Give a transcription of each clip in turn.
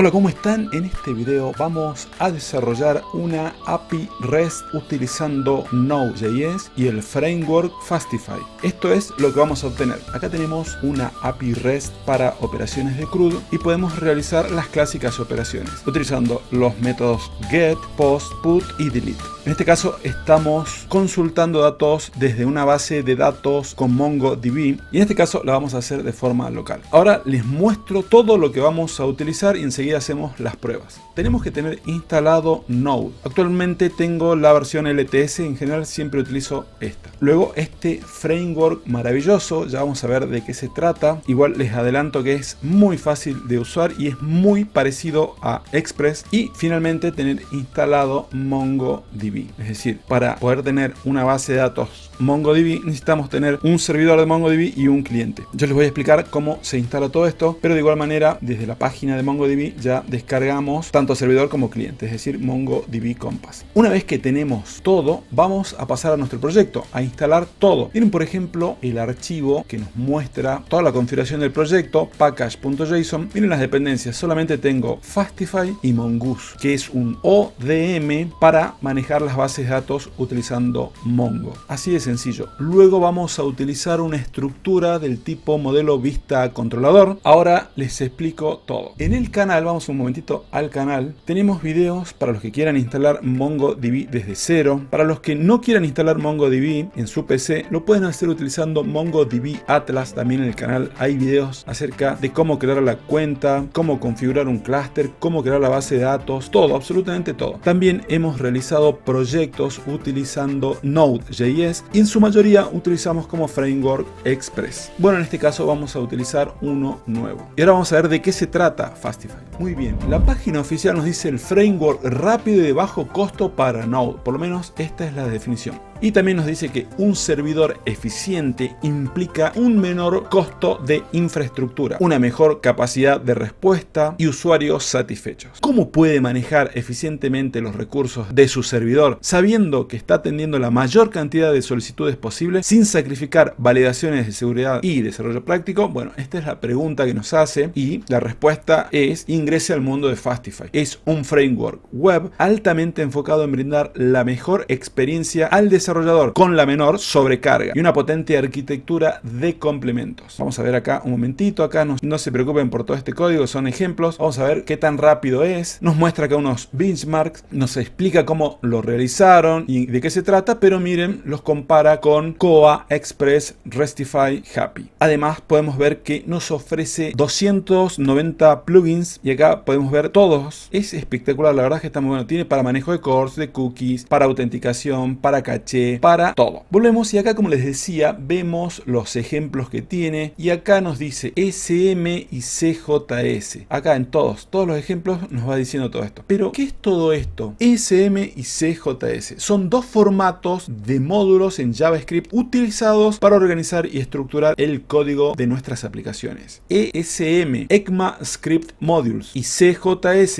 Hola, ¿cómo están? En este video vamos a desarrollar una API REST utilizando Node.js y el framework Fastify. Esto es lo que vamos a obtener. Acá tenemos una API REST para operaciones de CRUD y podemos realizar las clásicas operaciones utilizando los métodos GET, POST, PUT y DELETE. En este caso estamos consultando datos desde una base de datos con MongoDB y en este caso la vamos a hacer de forma local. Ahora les muestro todo lo que vamos a utilizar y enseguida hacemos las pruebas. Tenemos que tener instalado Node. Actualmente tengo la versión LTS, en general siempre utilizo esta. Luego este framework maravilloso, ya vamos a ver de qué se trata. Igual les adelanto que es muy fácil de usar y es muy parecido a Express. Y finalmente tener instalado MongoDB. Es decir, para poder tener una base de datos MongoDB necesitamos tener un servidor de MongoDB y un cliente. Yo les voy a explicar cómo se instala todo esto, pero de igual manera desde la página de MongoDB ya descargamos tanto servidor como cliente, es decir, MongoDB Compass. Una vez que tenemos todo, vamos a pasar a nuestro proyecto, a instalar todo. Miren por ejemplo el archivo que nos muestra toda la configuración del proyecto, package.json. Miren las dependencias, solamente tengo Fastify y Mongoose, que es un ODM para manejar bases de datos utilizando Mongo. Así de sencillo. Luego vamos a utilizar una estructura del tipo modelo vista controlador. Ahora les explico todo. En el canal, vamos un momentito al canal, tenemos videos para los que quieran instalar MongoDB desde cero. Para los que no quieran instalar MongoDB en su PC, lo pueden hacer utilizando MongoDB Atlas. También en el canal hay videos acerca de cómo crear la cuenta, cómo configurar un clúster, cómo crear la base de datos, todo, absolutamente todo. También hemos realizado proyectos utilizando Node.js y en su mayoría utilizamos como framework Express. Bueno, en este caso vamos a utilizar uno nuevo. Y ahora vamos a ver de qué se trata Fastify. Muy bien, la página oficial nos dice el framework rápido y de bajo costo para Node. Por lo menos esta es la definición. Y también nos dice que un servidor eficiente implica un menor costo de infraestructura, una mejor capacidad de respuesta y usuarios satisfechos. ¿Cómo puede manejar eficientemente los recursos de su servidor sabiendo que está atendiendo la mayor cantidad de solicitudes posible sin sacrificar validaciones de seguridad y desarrollo práctico? Bueno, esta es la pregunta que nos hace y la respuesta es ingrese al mundo de Fastify. Es un framework web altamente enfocado en brindar la mejor experiencia al desarrollo desarrollador con la menor sobrecarga y una potente arquitectura de complementos. Vamos a ver acá un momentito, acá no, se preocupen por todo este código, son ejemplos. Vamos a ver qué tan rápido es. Nos muestra que unos benchmarks, nos explica cómo lo realizaron y de qué se trata, pero miren, los compara con Coa, Express, Restify, Happy. Además podemos ver que nos ofrece 290 plugins y acá podemos ver todos. Es espectacular, la verdad que está muy bueno. Tiene para manejo de cores, de cookies, para autenticación, para caché para todo. Volvemos y acá como les decía vemos los ejemplos que tiene y acá nos dice SM y CJS. Acá en todos, todos los ejemplos nos va diciendo todo esto. Pero ¿qué es todo esto? SM y CJS son dos formatos de módulos en JavaScript utilizados para organizar y estructurar el código de nuestras aplicaciones. ESM, ECMAScript Modules y CJS,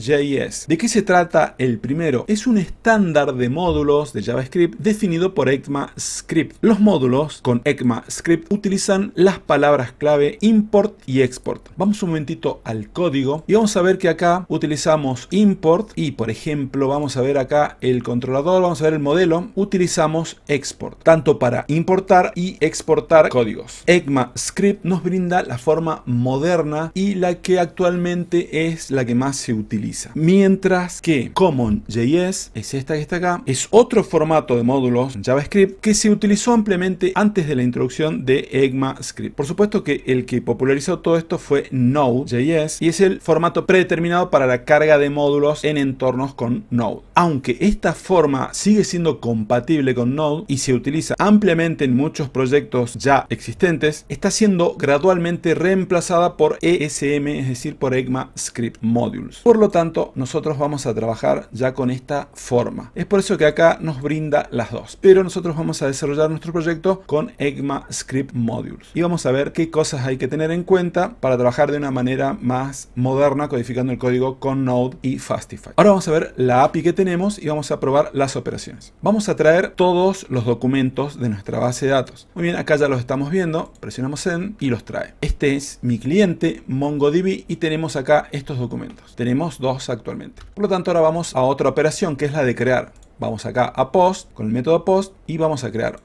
JS ¿De qué se trata el primero? Es un estándar de módulos de JavaScript definido por ECMAScript. Los módulos con ECMAScript utilizan las palabras clave import y export. Vamos un momentito al código y vamos a ver que acá utilizamos import y por ejemplo vamos a ver acá el controlador, vamos a ver el modelo, utilizamos export, tanto para importar y exportar códigos. ECMAScript nos brinda la forma moderna y la que actualmente es la que más se utiliza. Mientras que CommonJS es esta que está acá, es otro formato de módulos JavaScript que se utilizó ampliamente antes de la introducción de ECMAScript. Por supuesto que el que popularizó todo esto fue Node.js y es el formato predeterminado para la carga de módulos en entornos con Node. Aunque esta forma sigue siendo compatible con Node y se utiliza ampliamente en muchos proyectos ya existentes, está siendo gradualmente reemplazada por ESM, es decir, por ECMAScript Modules. Por lo tanto, nosotros vamos a trabajar ya con esta forma. Es por eso que acá nos brinda las dos. Pero nosotros vamos a desarrollar nuestro proyecto con Ecmascript Script Modules. Y vamos a ver qué cosas hay que tener en cuenta para trabajar de una manera más moderna codificando el código con Node y Fastify. Ahora vamos a ver la API que tenemos y vamos a probar las operaciones. Vamos a traer todos los documentos de nuestra base de datos. Muy bien, acá ya los estamos viendo. Presionamos en y los trae. Este es mi cliente MongoDB y tenemos acá estos documentos. Tenemos dos actualmente. Por lo tanto, ahora vamos a otra operación que es la de crear. Vamos acá a post, con el método post, y vamos a crear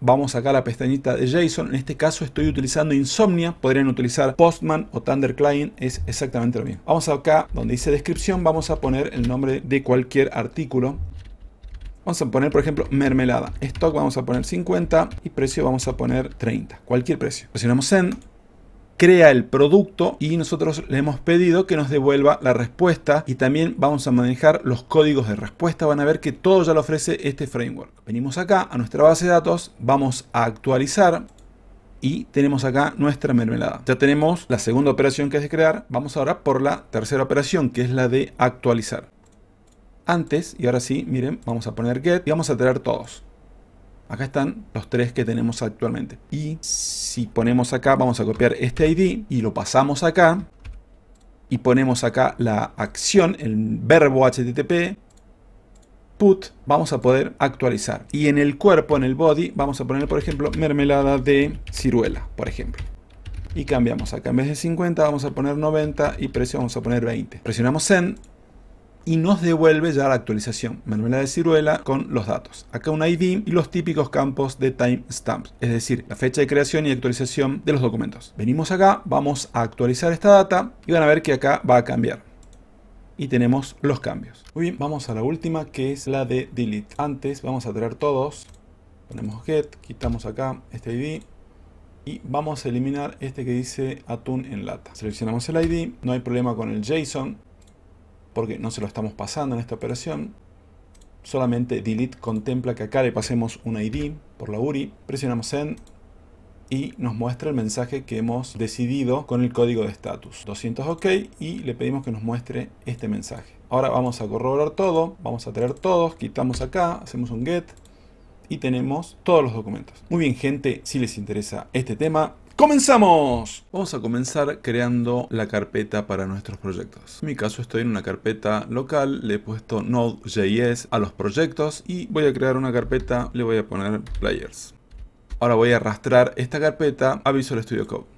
vamos acá a la pestañita de JSON. En este caso estoy utilizando Insomnia. Podrían utilizar Postman o Thunder Client. Es exactamente lo mismo. Vamos acá donde dice descripción. Vamos a poner el nombre de cualquier artículo. Vamos a poner, por ejemplo, mermelada. Stock vamos a poner 50 y precio vamos a poner 30. Cualquier precio. Presionamos Send crea el producto y nosotros le hemos pedido que nos devuelva la respuesta y también vamos a manejar los códigos de respuesta. Van a ver que todo ya lo ofrece este framework. Venimos acá a nuestra base de datos, vamos a actualizar y tenemos acá nuestra mermelada. Ya tenemos la segunda operación que es de crear, vamos ahora por la tercera operación que es la de actualizar. Antes, y ahora sí, miren, vamos a poner get y vamos a traer todos. Acá están los tres que tenemos actualmente. Y si ponemos acá, vamos a copiar este ID y lo pasamos acá. Y ponemos acá la acción, el verbo HTTP, put, vamos a poder actualizar. Y en el cuerpo, en el body, vamos a poner, por ejemplo, mermelada de ciruela, por ejemplo y cambiamos acá. En vez de 50 vamos a poner 90 y precio vamos a poner 20. Presionamos Send y nos devuelve ya la actualización, mermelada de ciruela con los datos. Acá un ID y los típicos campos de timestamps, es decir, la fecha de creación y actualización de los documentos. Venimos acá, vamos a actualizar esta data y van a ver que acá va a cambiar y tenemos los cambios. Muy bien, vamos a la última que es la de delete. Antes vamos a traer todos, ponemos get, quitamos acá este ID y vamos a eliminar este que dice atún en lata. Seleccionamos el ID, no hay problema con el JSON, porque no se lo estamos pasando en esta operación. Solamente delete contempla que acá le pasemos un ID por la URI. Presionamos send y nos muestra el mensaje que hemos decidido con el código de status 200 ok y le pedimos que nos muestre este mensaje ahora vamos a corroborar todo vamos a traer todos quitamos acá hacemos un get y tenemos todos los documentos muy bien gente si les interesa este tema ¡Comenzamos! Vamos a comenzar creando la carpeta para nuestros proyectos. En mi caso estoy en una carpeta local, le he puesto Node.js a los proyectos y voy a crear una carpeta, le voy a poner Players. Ahora voy a arrastrar esta carpeta a Visual Studio Code.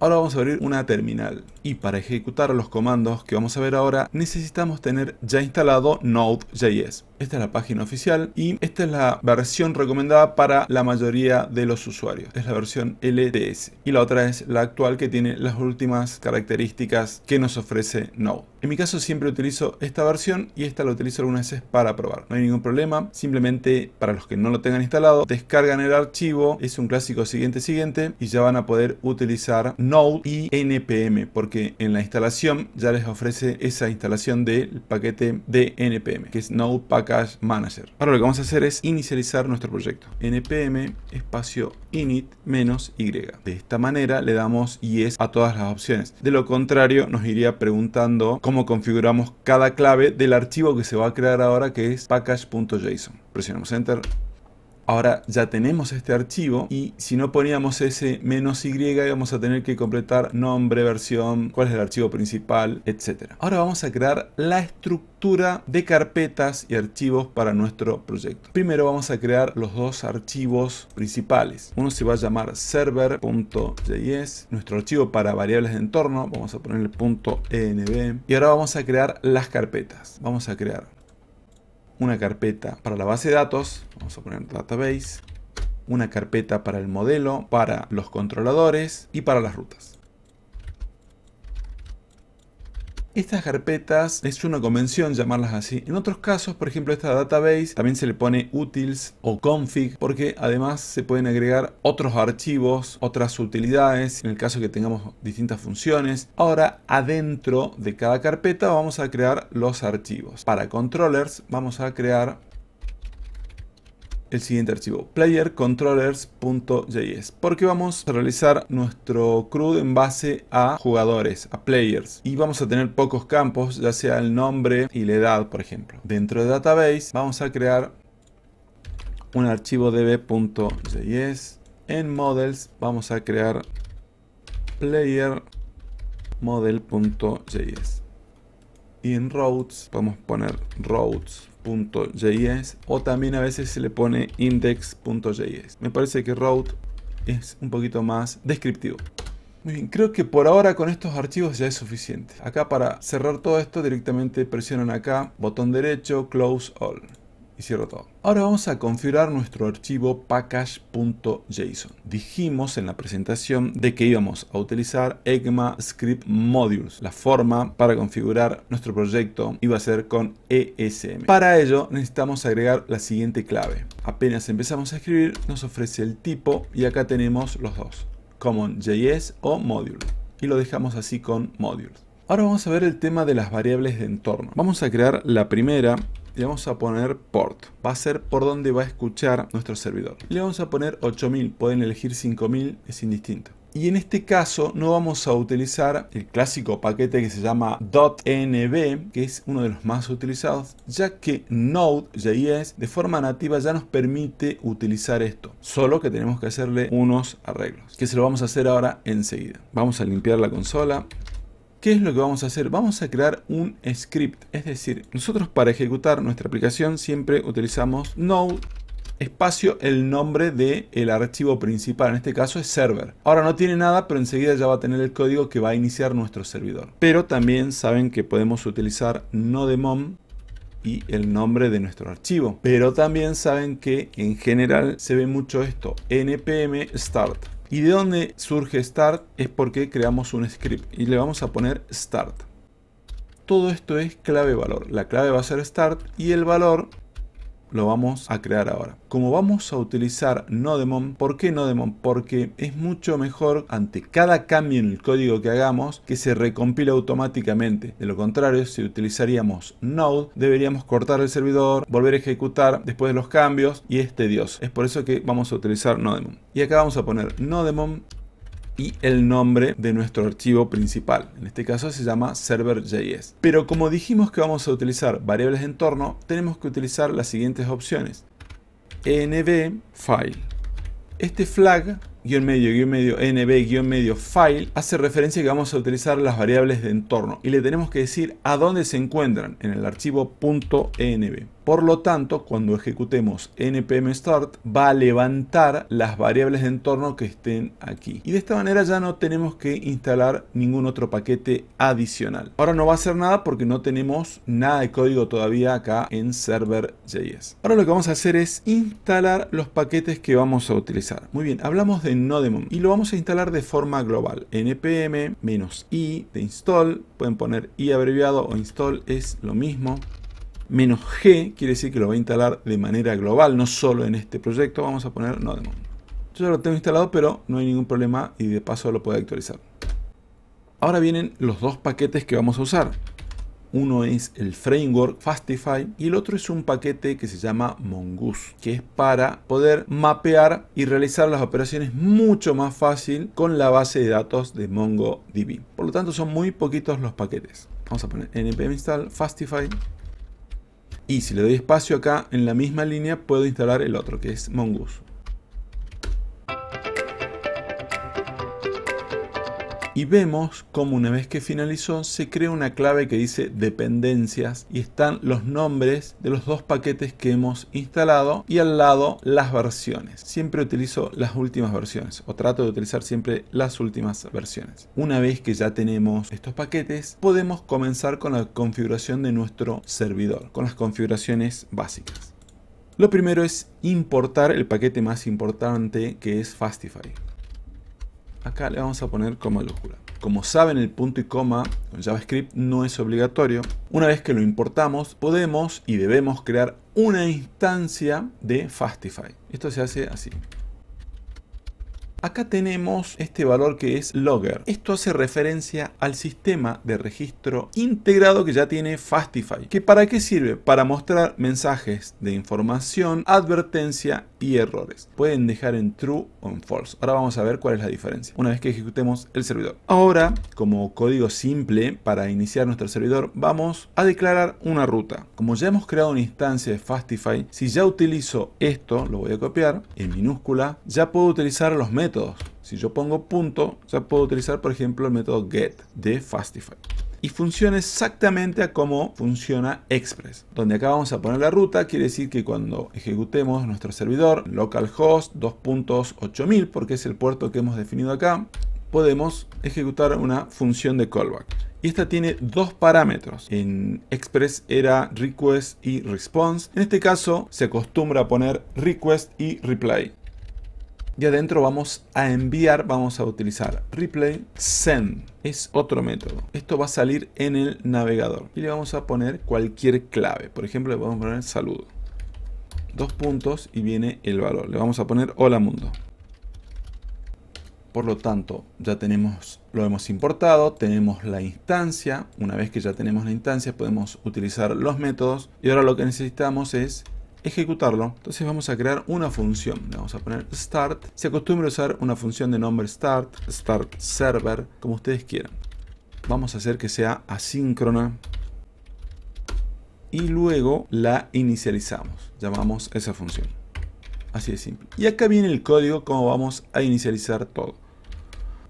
Ahora vamos a abrir una terminal y para ejecutar los comandos que vamos a ver ahora necesitamos tener ya instalado Node.js. Esta es la página oficial y esta es la versión recomendada para la mayoría de los usuarios. Es la versión LTS y la otra es la actual que tiene las últimas características que nos ofrece Node. En mi caso siempre utilizo esta versión y esta la utilizo algunas veces para probar. No hay ningún problema, simplemente para los que no lo tengan instalado, descargan el archivo, es un clásico siguiente siguiente y ya van a poder utilizar Node y NPM porque en la instalación ya les ofrece esa instalación del paquete de NPM que es Node Package Manager. Ahora lo que vamos a hacer es inicializar nuestro proyecto. NPM espacio init menos y. De esta manera le damos yes a todas las opciones. De lo contrario nos iría preguntando cómo configuramos cada clave del archivo que se va a crear ahora que es package.json. Presionamos Enter, Ahora ya tenemos este archivo y si no poníamos ese menos "-y", vamos a tener que completar nombre, versión, cuál es el archivo principal, etc. Ahora vamos a crear la estructura de carpetas y archivos para nuestro proyecto. Primero vamos a crear los dos archivos principales. Uno se va a llamar server.js, nuestro archivo para variables de entorno, vamos a ponerle .env y ahora vamos a crear las carpetas. Vamos a crear una carpeta para la base de datos, vamos a poner database, una carpeta para el modelo, para los controladores y para las rutas. Estas carpetas es una convención llamarlas así. En otros casos, por ejemplo, esta database también se le pone utils o config porque además se pueden agregar otros archivos, otras utilidades en el caso que tengamos distintas funciones. Ahora, adentro de cada carpeta vamos a crear los archivos. Para controllers vamos a crear el siguiente archivo, playercontrollers.js, porque vamos a realizar nuestro CRUD en base a jugadores, a players, y vamos a tener pocos campos, ya sea el nombre y la edad, por ejemplo. Dentro de database vamos a crear un archivo db.js. En models vamos a crear playerModel.js Y en routes podemos poner routes o también a veces se le pone index.js. Me parece que route es un poquito más descriptivo. Muy bien, creo que por ahora con estos archivos ya es suficiente. Acá para cerrar todo esto directamente presionan acá, botón derecho, close all y cierro todo. Ahora vamos a configurar nuestro archivo package.json. Dijimos en la presentación de que íbamos a utilizar ECMAScriptModules, Script Modules. La forma para configurar nuestro proyecto iba a ser con ESM. Para ello necesitamos agregar la siguiente clave. Apenas empezamos a escribir nos ofrece el tipo y acá tenemos los dos. Common.js o Module. Y lo dejamos así con Modules. Ahora vamos a ver el tema de las variables de entorno. Vamos a crear la primera le vamos a poner port. Va a ser por donde va a escuchar nuestro servidor. Le vamos a poner 8000, pueden elegir 5000, es indistinto. Y en este caso no vamos a utilizar el clásico paquete que se llama .nb, que es uno de los más utilizados, ya que Node.js de forma nativa ya nos permite utilizar esto, solo que tenemos que hacerle unos arreglos, que se lo vamos a hacer ahora enseguida. Vamos a limpiar la consola, ¿Qué es lo que vamos a hacer? Vamos a crear un script, es decir, nosotros para ejecutar nuestra aplicación siempre utilizamos node espacio el nombre del el archivo principal, en este caso es server. Ahora no tiene nada, pero enseguida ya va a tener el código que va a iniciar nuestro servidor. Pero también saben que podemos utilizar mom y el nombre de nuestro archivo. Pero también saben que en general se ve mucho esto, npm start. ¿Y de dónde surge start? Es porque creamos un script y le vamos a poner start. Todo esto es clave valor. La clave va a ser start y el valor lo vamos a crear ahora. Como vamos a utilizar Nodemon, ¿por qué Nodemon? Porque es mucho mejor ante cada cambio en el código que hagamos que se recompile automáticamente. De lo contrario, si utilizaríamos Node, deberíamos cortar el servidor, volver a ejecutar después de los cambios y este Dios. Es por eso que vamos a utilizar Nodemon. Y acá vamos a poner Nodemon y el nombre de nuestro archivo principal. En este caso se llama server.js. Pero como dijimos que vamos a utilizar variables de entorno, tenemos que utilizar las siguientes opciones. env file. Este flag guión medio, guión medio, nb, guión medio, file, hace referencia que vamos a utilizar las variables de entorno y le tenemos que decir a dónde se encuentran en el archivo .env. Por lo tanto, cuando ejecutemos npm start, va a levantar las variables de entorno que estén aquí. Y de esta manera ya no tenemos que instalar ningún otro paquete adicional. Ahora no va a hacer nada porque no tenemos nada de código todavía acá en server.js. Ahora lo que vamos a hacer es instalar los paquetes que vamos a utilizar. Muy bien, hablamos de Nodemon y lo vamos a instalar de forma global. npm-i de install, pueden poner i abreviado o install es lo mismo menos G, quiere decir que lo va a instalar de manera global, no solo en este proyecto. Vamos a poner no Yo ya lo tengo instalado, pero no hay ningún problema y de paso lo puedo actualizar. Ahora vienen los dos paquetes que vamos a usar. Uno es el framework Fastify y el otro es un paquete que se llama Mongoose, que es para poder mapear y realizar las operaciones mucho más fácil con la base de datos de MongoDB. Por lo tanto, son muy poquitos los paquetes. Vamos a poner npm install fastify y si le doy espacio acá en la misma línea, puedo instalar el otro, que es Mongoose. y vemos como una vez que finalizó se crea una clave que dice dependencias y están los nombres de los dos paquetes que hemos instalado y al lado las versiones. Siempre utilizo las últimas versiones o trato de utilizar siempre las últimas versiones. Una vez que ya tenemos estos paquetes podemos comenzar con la configuración de nuestro servidor, con las configuraciones básicas. Lo primero es importar el paquete más importante que es Fastify acá le vamos a poner coma lúcula. Como saben, el punto y coma en JavaScript no es obligatorio. Una vez que lo importamos, podemos y debemos crear una instancia de Fastify. Esto se hace así. Acá tenemos este valor que es logger. Esto hace referencia al sistema de registro integrado que ya tiene Fastify. ¿Que ¿Para qué sirve? Para mostrar mensajes de información, advertencia y errores. Pueden dejar en true o en false. Ahora vamos a ver cuál es la diferencia una vez que ejecutemos el servidor. Ahora, como código simple para iniciar nuestro servidor, vamos a declarar una ruta. Como ya hemos creado una instancia de Fastify, si ya utilizo esto, lo voy a copiar en minúscula, ya puedo utilizar los métodos si yo pongo punto, ya puedo utilizar, por ejemplo, el método get de Fastify. Y funciona exactamente a como funciona Express. Donde acá vamos a poner la ruta, quiere decir que cuando ejecutemos nuestro servidor localhost 2.8000, porque es el puerto que hemos definido acá, podemos ejecutar una función de callback. Y esta tiene dos parámetros. En Express era request y response. En este caso se acostumbra a poner request y reply y adentro vamos a enviar, vamos a utilizar replay send. Es otro método. Esto va a salir en el navegador y le vamos a poner cualquier clave. Por ejemplo, le vamos a poner saludo. Dos puntos y viene el valor. Le vamos a poner hola mundo. Por lo tanto, ya tenemos, lo hemos importado, tenemos la instancia. Una vez que ya tenemos la instancia, podemos utilizar los métodos. Y ahora lo que necesitamos es ejecutarlo. Entonces vamos a crear una función. Le vamos a poner start. Se acostumbra usar una función de nombre start, start server, como ustedes quieran. Vamos a hacer que sea asíncrona. Y luego la inicializamos. Llamamos esa función. Así de simple. Y acá viene el código como vamos a inicializar todo.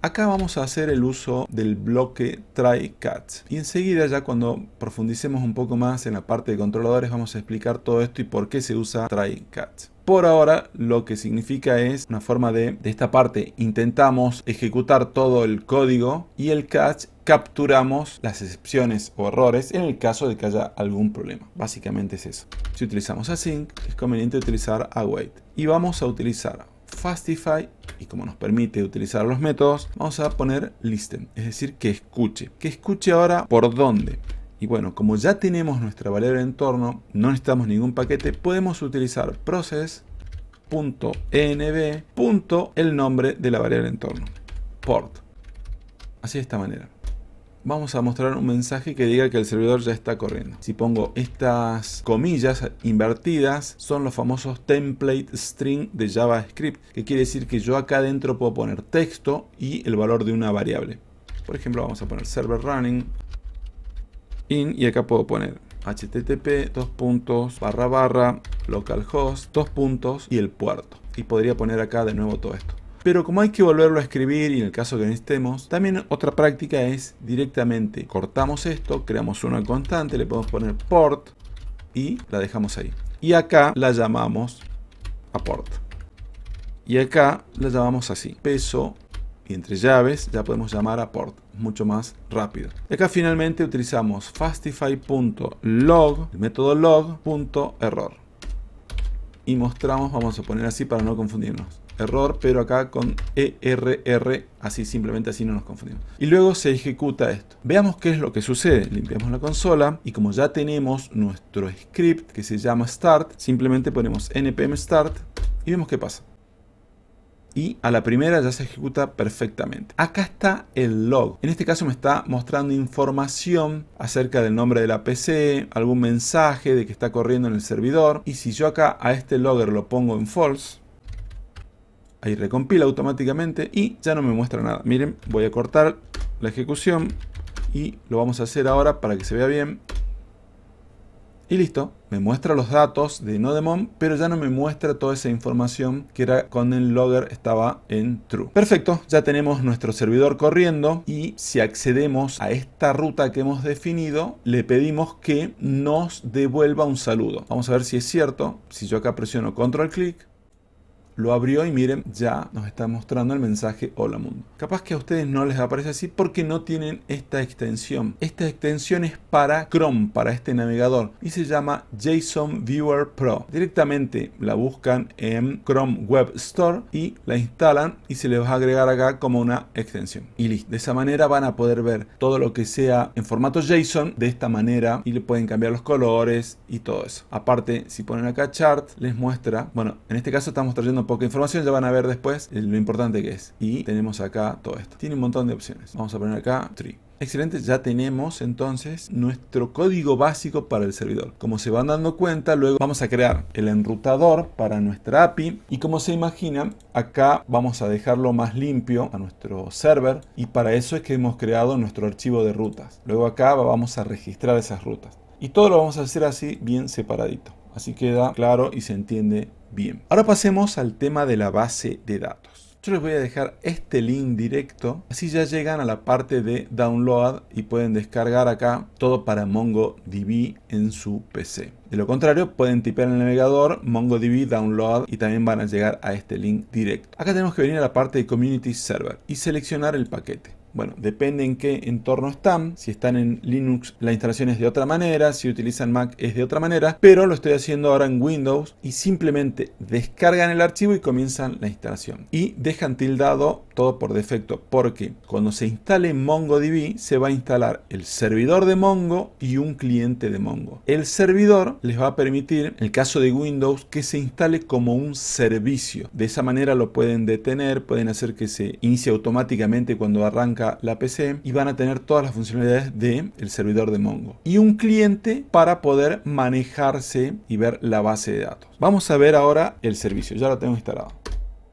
Acá vamos a hacer el uso del bloque try catch y enseguida ya cuando profundicemos un poco más en la parte de controladores vamos a explicar todo esto y por qué se usa try catch Por ahora lo que significa es una forma de, de esta parte intentamos ejecutar todo el código y el catch capturamos las excepciones o errores en el caso de que haya algún problema. Básicamente es eso. Si utilizamos async es conveniente utilizar await y vamos a utilizar Fastify y como nos permite utilizar los métodos, vamos a poner listen, es decir, que escuche. Que escuche ahora por dónde. Y bueno, como ya tenemos nuestra variable entorno, no necesitamos ningún paquete, podemos utilizar process.env. el nombre de la variable entorno, port. Así de esta manera vamos a mostrar un mensaje que diga que el servidor ya está corriendo. Si pongo estas comillas invertidas, son los famosos template string de JavaScript, que quiere decir que yo acá adentro puedo poner texto y el valor de una variable. Por ejemplo, vamos a poner server running in y acá puedo poner http dos puntos barra barra localhost dos puntos y el puerto. Y podría poner acá de nuevo todo esto. Pero como hay que volverlo a escribir y en el caso que necesitemos, también otra práctica es directamente cortamos esto, creamos una constante, le podemos poner port y la dejamos ahí. Y acá la llamamos port. Y acá la llamamos así, peso y entre llaves ya podemos llamar a port mucho más rápido. Y acá finalmente utilizamos fastify.log, el método log.error. Y mostramos, vamos a poner así para no confundirnos error, pero acá con ERR, así simplemente así no nos confundimos. Y luego se ejecuta esto. Veamos qué es lo que sucede. Limpiamos la consola y como ya tenemos nuestro script que se llama start, simplemente ponemos npm start y vemos qué pasa. Y a la primera ya se ejecuta perfectamente. Acá está el log. En este caso me está mostrando información acerca del nombre de la PC, algún mensaje de que está corriendo en el servidor. Y si yo acá a este logger lo pongo en false, Ahí recompila automáticamente y ya no me muestra nada. Miren, voy a cortar la ejecución y lo vamos a hacer ahora para que se vea bien. Y listo, me muestra los datos de Nodemon, pero ya no me muestra toda esa información que era cuando el logger estaba en true. Perfecto, ya tenemos nuestro servidor corriendo y si accedemos a esta ruta que hemos definido, le pedimos que nos devuelva un saludo. Vamos a ver si es cierto. Si yo acá presiono control clic, lo abrió y miren, ya nos está mostrando el mensaje Hola Mundo. Capaz que a ustedes no les aparece así porque no tienen esta extensión. Esta extensión es para Chrome, para este navegador, y se llama JSON Viewer Pro. Directamente la buscan en Chrome Web Store y la instalan y se les va a agregar acá como una extensión. Y listo. De esa manera van a poder ver todo lo que sea en formato JSON de esta manera y le pueden cambiar los colores y todo eso. Aparte, si ponen acá chart, les muestra, bueno, en este caso estamos trayendo poca información, ya van a ver después lo importante que es. Y tenemos acá todo esto. Tiene un montón de opciones. Vamos a poner acá tree. Excelente, ya tenemos entonces nuestro código básico para el servidor. Como se van dando cuenta, luego vamos a crear el enrutador para nuestra API y como se imaginan, acá vamos a dejarlo más limpio a nuestro server y para eso es que hemos creado nuestro archivo de rutas. Luego acá vamos a registrar esas rutas y todo lo vamos a hacer así bien separadito. Así queda claro y se entiende ahora pasemos al tema de la base de datos. Yo les voy a dejar este link directo, así ya llegan a la parte de download y pueden descargar acá todo para MongoDB en su PC. De lo contrario, pueden tipear en el navegador MongoDB Download y también van a llegar a este link directo. Acá tenemos que venir a la parte de Community Server y seleccionar el paquete. Bueno, depende en qué entorno están. Si están en Linux, la instalación es de otra manera. Si utilizan Mac, es de otra manera. Pero lo estoy haciendo ahora en Windows y simplemente descargan el archivo y comienzan la instalación. Y dejan tildado todo por defecto porque cuando se instale MongoDB se va a instalar el servidor de Mongo y un cliente de Mongo. El servidor les va a permitir, en el caso de Windows, que se instale como un servicio. De esa manera lo pueden detener, pueden hacer que se inicie automáticamente cuando arranque la PC y van a tener todas las funcionalidades del el servidor de Mongo. Y un cliente para poder manejarse y ver la base de datos. Vamos a ver ahora el servicio, ya lo tengo instalado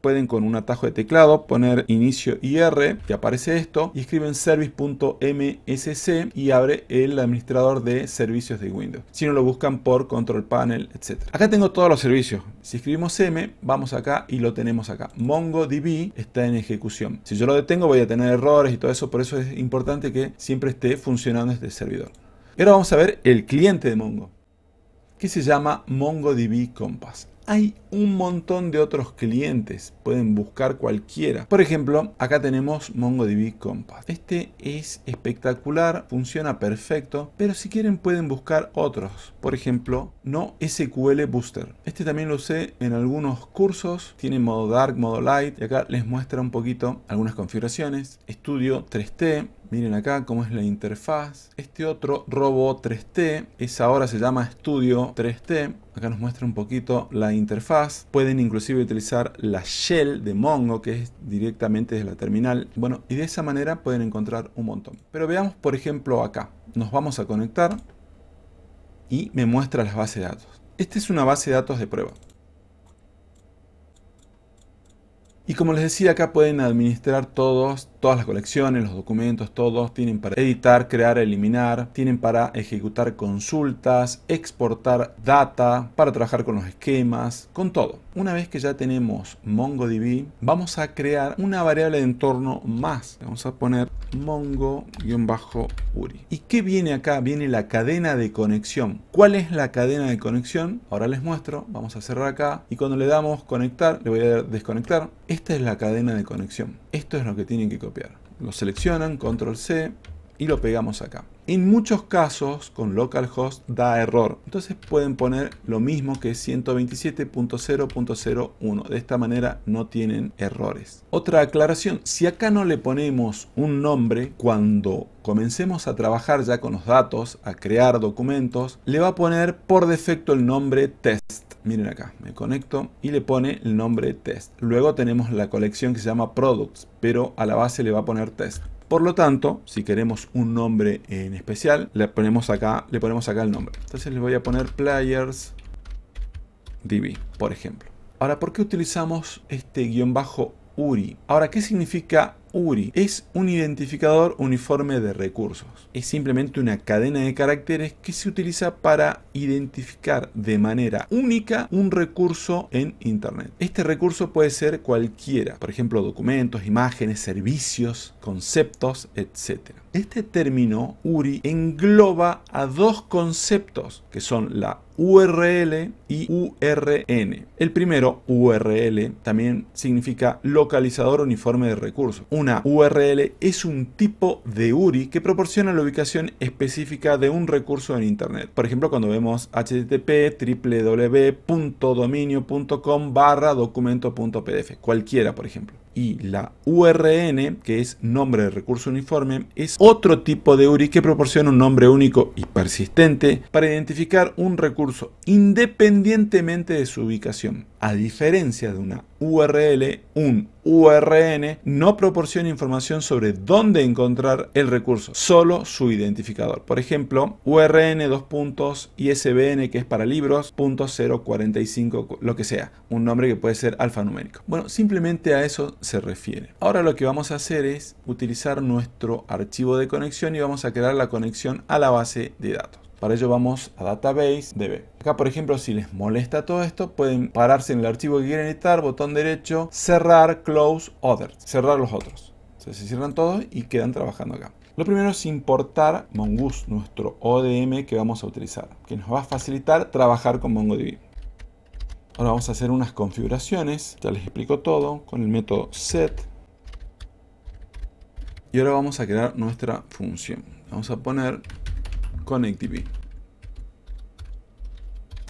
pueden con un atajo de teclado poner inicio IR, que aparece esto, y escriben service.msc y abre el administrador de servicios de Windows. Si no lo buscan por control panel, etc. Acá tengo todos los servicios. Si escribimos M, vamos acá y lo tenemos acá. MongoDB está en ejecución. Si yo lo detengo voy a tener errores y todo eso, por eso es importante que siempre esté funcionando este servidor. Y ahora vamos a ver el cliente de Mongo, que se llama MongoDB Compass hay un montón de otros clientes, pueden buscar cualquiera. Por ejemplo, acá tenemos MongoDB Compass. Este es espectacular, funciona perfecto, pero si quieren pueden buscar otros. Por ejemplo, no SQL Booster. Este también lo usé en algunos cursos, tiene modo dark, modo light, y acá les muestra un poquito algunas configuraciones. Estudio 3T, Miren acá cómo es la interfaz. Este otro Robo 3T, es ahora se llama Studio 3T. Acá nos muestra un poquito la interfaz. Pueden inclusive utilizar la shell de Mongo, que es directamente desde la terminal. Bueno, y de esa manera pueden encontrar un montón. Pero veamos, por ejemplo, acá. Nos vamos a conectar y me muestra las bases de datos. Esta es una base de datos de prueba. Y como les decía, acá pueden administrar todos Todas las colecciones, los documentos, todos tienen para editar, crear, eliminar, tienen para ejecutar consultas, exportar data, para trabajar con los esquemas, con todo. Una vez que ya tenemos MongoDB, vamos a crear una variable de entorno más. Vamos a poner mongo-uri. ¿Y qué viene acá? Viene la cadena de conexión. ¿Cuál es la cadena de conexión? Ahora les muestro. Vamos a cerrar acá y cuando le damos conectar, le voy a dar desconectar. Esta es la cadena de conexión. Esto es lo que tienen que copiar lo seleccionan, control C y lo pegamos acá. En muchos casos con localhost da error, entonces pueden poner lo mismo que 127.0.01, de esta manera no tienen errores. Otra aclaración, si acá no le ponemos un nombre, cuando comencemos a trabajar ya con los datos, a crear documentos, le va a poner por defecto el nombre test. Miren acá, me conecto y le pone el nombre test. Luego tenemos la colección que se llama products, pero a la base le va a poner test. Por lo tanto, si queremos un nombre en especial, le ponemos acá, le ponemos acá el nombre. Entonces le voy a poner players DB, por ejemplo. Ahora, ¿por qué utilizamos este guión bajo URI? Ahora, ¿qué significa URI es un identificador uniforme de recursos. Es simplemente una cadena de caracteres que se utiliza para identificar de manera única un recurso en Internet. Este recurso puede ser cualquiera, por ejemplo documentos, imágenes, servicios, conceptos, etc. Este término URI engloba a dos conceptos que son la URL y URN. El primero, URL, también significa localizador uniforme de recursos. Una URL es un tipo de URI que proporciona la ubicación específica de un recurso en Internet. Por ejemplo, cuando vemos http www.dominio.com barra documento.pdf, cualquiera, por ejemplo y la URN, que es nombre de recurso uniforme, es otro tipo de URI que proporciona un nombre único y persistente para identificar un recurso independientemente de su ubicación, a diferencia de una URL, un URN no proporciona información sobre dónde encontrar el recurso, solo su identificador. Por ejemplo, URN 2.isbn que es para libros, 045, lo que sea, un nombre que puede ser alfanumérico. Bueno, simplemente a eso se refiere. Ahora lo que vamos a hacer es utilizar nuestro archivo de conexión y vamos a crear la conexión a la base de datos. Para ello vamos a Database DB. Acá, por ejemplo, si les molesta todo esto, pueden pararse en el archivo que quieren editar, botón derecho, cerrar, close, others, cerrar los otros. se cierran todos y quedan trabajando acá. Lo primero es importar Mongoose, nuestro ODM que vamos a utilizar, que nos va a facilitar trabajar con MongoDB. Ahora vamos a hacer unas configuraciones, ya les explico todo, con el método set. Y ahora vamos a crear nuestra función. Vamos a poner connectDB.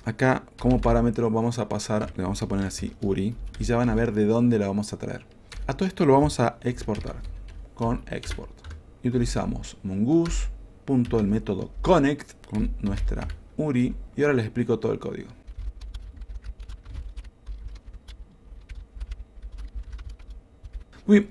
Acá como parámetro vamos a pasar, le vamos a poner así URI y ya van a ver de dónde la vamos a traer. A todo esto lo vamos a exportar con export. Y utilizamos mongoose, el método connect con nuestra URI y ahora les explico todo el código.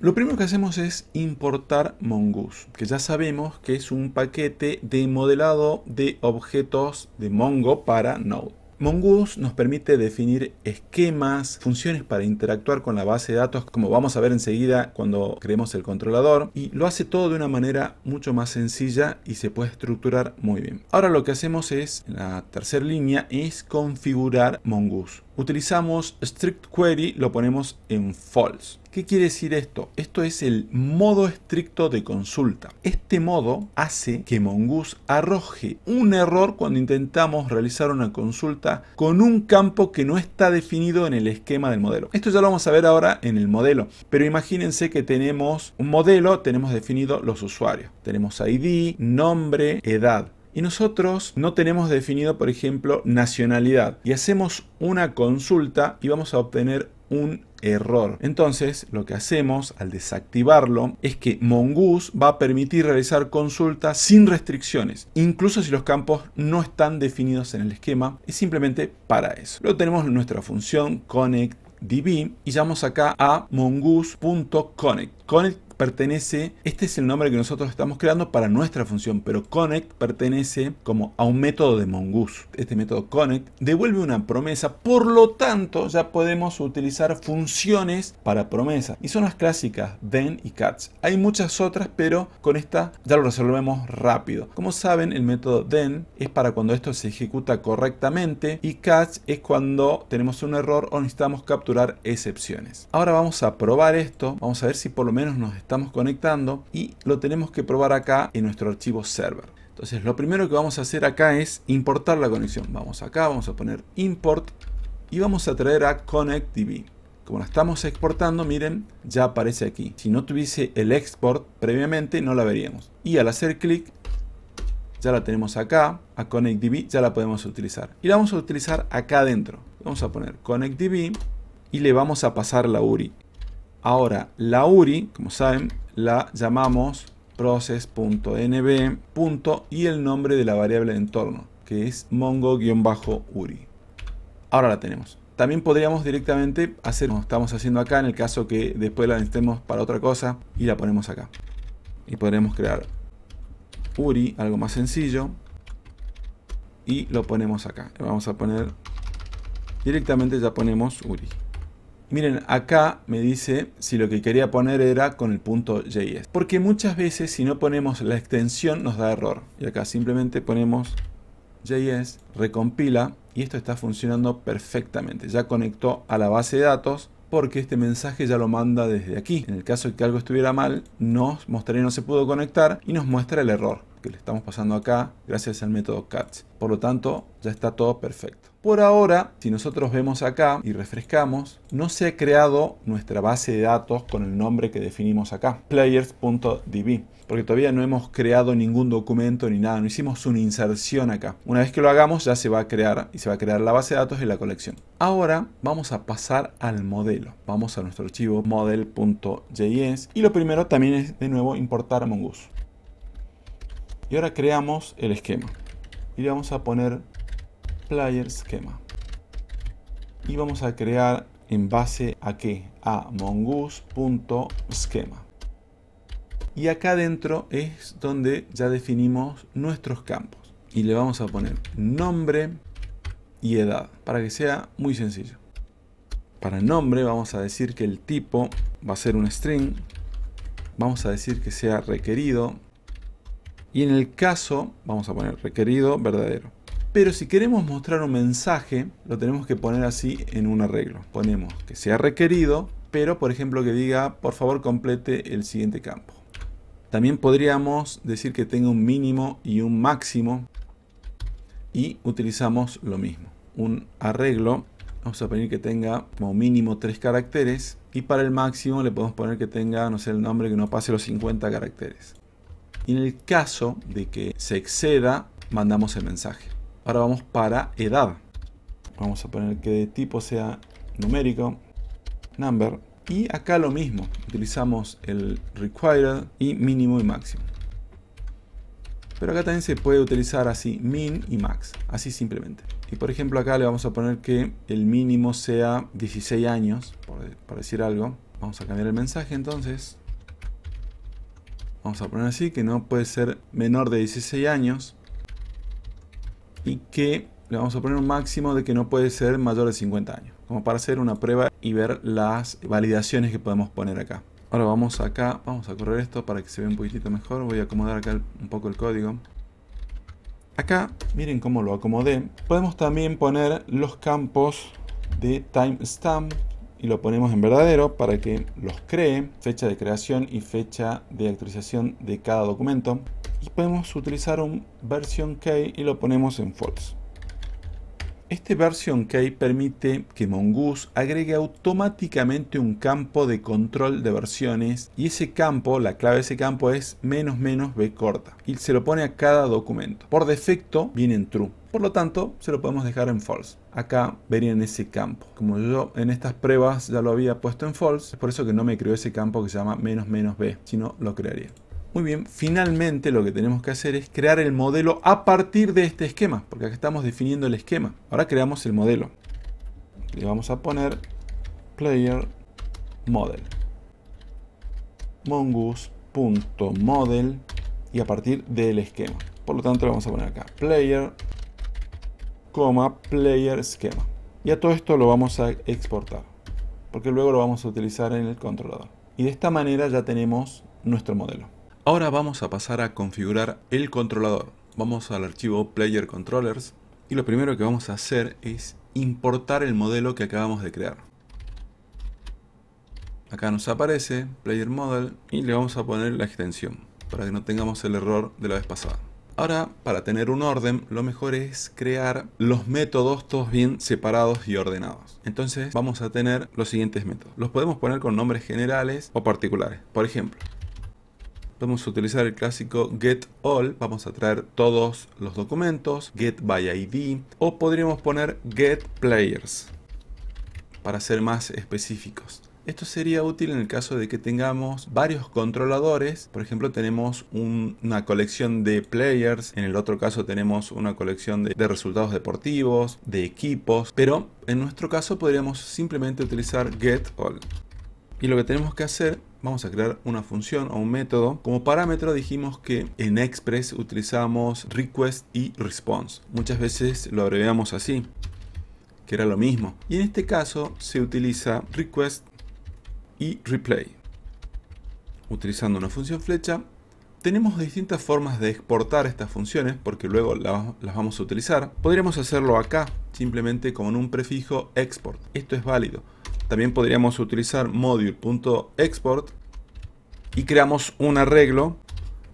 lo primero que hacemos es importar Mongoose, que ya sabemos que es un paquete de modelado de objetos de Mongo para Node. Mongoose nos permite definir esquemas, funciones para interactuar con la base de datos, como vamos a ver enseguida cuando creemos el controlador, y lo hace todo de una manera mucho más sencilla y se puede estructurar muy bien. Ahora lo que hacemos es, en la tercera línea, es configurar Mongoose. Utilizamos strict query, lo ponemos en false. ¿Qué quiere decir esto? Esto es el modo estricto de consulta. Este modo hace que Mongoose arroje un error cuando intentamos realizar una consulta con un campo que no está definido en el esquema del modelo. Esto ya lo vamos a ver ahora en el modelo, pero imagínense que tenemos un modelo, tenemos definido los usuarios. Tenemos ID, nombre, edad. Y nosotros no tenemos definido, por ejemplo, nacionalidad. Y hacemos una consulta y vamos a obtener un error. Entonces, lo que hacemos al desactivarlo es que Mongoose va a permitir realizar consultas sin restricciones, incluso si los campos no están definidos en el esquema, es simplemente para eso. Luego tenemos nuestra función connectDB y llamamos acá a mongoose.connect. Connect pertenece, este es el nombre que nosotros estamos creando para nuestra función, pero connect pertenece como a un método de mongoose. Este método connect devuelve una promesa, por lo tanto ya podemos utilizar funciones para promesas, Y son las clásicas then y catch, Hay muchas otras, pero con esta ya lo resolvemos rápido. Como saben, el método then es para cuando esto se ejecuta correctamente y catch es cuando tenemos un error o necesitamos capturar excepciones. Ahora vamos a probar esto, vamos a ver si por lo menos nos estamos conectando y lo tenemos que probar acá en nuestro archivo server. Entonces lo primero que vamos a hacer acá es importar la conexión. Vamos acá, vamos a poner import y vamos a traer a ConnectDB. Como la estamos exportando, miren, ya aparece aquí. Si no tuviese el export previamente, no la veríamos. Y al hacer clic, ya la tenemos acá. A ConnectDB ya la podemos utilizar. Y la vamos a utilizar acá adentro. Vamos a poner db y le vamos a pasar la URI. Ahora, la URI, como saben, la llamamos process.nb. y el nombre de la variable de entorno, que es mongo-uri. Ahora la tenemos. También podríamos directamente hacer como estamos haciendo acá en el caso que después la necesitemos para otra cosa y la ponemos acá. Y podremos crear URI, algo más sencillo, y lo ponemos acá. Vamos a poner directamente ya ponemos URI. Miren, acá me dice si lo que quería poner era con el punto .js. Porque muchas veces si no ponemos la extensión nos da error. Y acá simplemente ponemos .js, recompila y esto está funcionando perfectamente. Ya conectó a la base de datos porque este mensaje ya lo manda desde aquí. En el caso de que algo estuviera mal, nos mostraría no se pudo conectar y nos muestra el error que le estamos pasando acá gracias al método catch. Por lo tanto, ya está todo perfecto. Por ahora, si nosotros vemos acá y refrescamos, no se ha creado nuestra base de datos con el nombre que definimos acá, players.db, porque todavía no hemos creado ningún documento ni nada, no hicimos una inserción acá. Una vez que lo hagamos ya se va a crear y se va a crear la base de datos y la colección. Ahora vamos a pasar al modelo. Vamos a nuestro archivo model.js y lo primero también es de nuevo importar Mongoose. Y ahora creamos el esquema. Y le vamos a poner player schema. Y vamos a crear en base a qué? A mongoose.schema. Y acá adentro es donde ya definimos nuestros campos. Y le vamos a poner nombre y edad para que sea muy sencillo. Para nombre vamos a decir que el tipo va a ser un string. Vamos a decir que sea requerido y en el caso, vamos a poner requerido, verdadero. Pero si queremos mostrar un mensaje, lo tenemos que poner así en un arreglo. Ponemos que sea requerido, pero por ejemplo que diga, por favor complete el siguiente campo. También podríamos decir que tenga un mínimo y un máximo. Y utilizamos lo mismo. Un arreglo, vamos a pedir que tenga como mínimo tres caracteres. Y para el máximo le podemos poner que tenga, no sé, el nombre que no pase los 50 caracteres. Y en el caso de que se exceda, mandamos el mensaje. Ahora vamos para edad. Vamos a poner que de tipo sea numérico, number. Y acá lo mismo, utilizamos el required y mínimo y máximo. Pero acá también se puede utilizar así, min y max, así simplemente. Y por ejemplo acá le vamos a poner que el mínimo sea 16 años, por, decir algo. Vamos a cambiar el mensaje entonces vamos a poner así, que no puede ser menor de 16 años y que le vamos a poner un máximo de que no puede ser mayor de 50 años, como para hacer una prueba y ver las validaciones que podemos poner acá. Ahora vamos acá, vamos a correr esto para que se vea un poquitito mejor, voy a acomodar acá un poco el código. Acá, miren cómo lo acomodé, podemos también poner los campos de timestamp y lo ponemos en verdadero para que los cree, fecha de creación y fecha de actualización de cada documento. Y podemos utilizar un version key y lo ponemos en false. Este version key permite que Mongoose agregue automáticamente un campo de control de versiones y ese campo, la clave de ese campo es menos menos B corta y se lo pone a cada documento. Por defecto viene en true, por lo tanto se lo podemos dejar en false acá verían ese campo. Como yo en estas pruebas ya lo había puesto en false, es por eso que no me creó ese campo que se llama menos menos b, sino lo crearía. Muy bien, finalmente lo que tenemos que hacer es crear el modelo a partir de este esquema, porque acá estamos definiendo el esquema. Ahora creamos el modelo. Le vamos a poner player model. mongoose.model y a partir del esquema. Por lo tanto, le vamos a poner acá player coma, player schema. Y a todo esto lo vamos a exportar, porque luego lo vamos a utilizar en el controlador. Y de esta manera ya tenemos nuestro modelo. Ahora vamos a pasar a configurar el controlador. Vamos al archivo player controllers y lo primero que vamos a hacer es importar el modelo que acabamos de crear. Acá nos aparece player model y le vamos a poner la extensión para que no tengamos el error de la vez pasada. Ahora, para tener un orden, lo mejor es crear los métodos todos bien separados y ordenados. Entonces vamos a tener los siguientes métodos. Los podemos poner con nombres generales o particulares. Por ejemplo, podemos utilizar el clásico get all, vamos a traer todos los documentos, get by ID, o podríamos poner get players, para ser más específicos. Esto sería útil en el caso de que tengamos varios controladores. Por ejemplo, tenemos una colección de players. En el otro caso tenemos una colección de, de resultados deportivos, de equipos. Pero en nuestro caso podríamos simplemente utilizar get all. Y lo que tenemos que hacer vamos a crear una función o un método. Como parámetro dijimos que en Express utilizamos request y response. Muchas veces lo abreviamos así, que era lo mismo. Y en este caso se utiliza request y replay. Utilizando una función flecha, tenemos distintas formas de exportar estas funciones porque luego las vamos a utilizar. Podríamos hacerlo acá, simplemente con un prefijo export. Esto es válido. También podríamos utilizar module.export y creamos un arreglo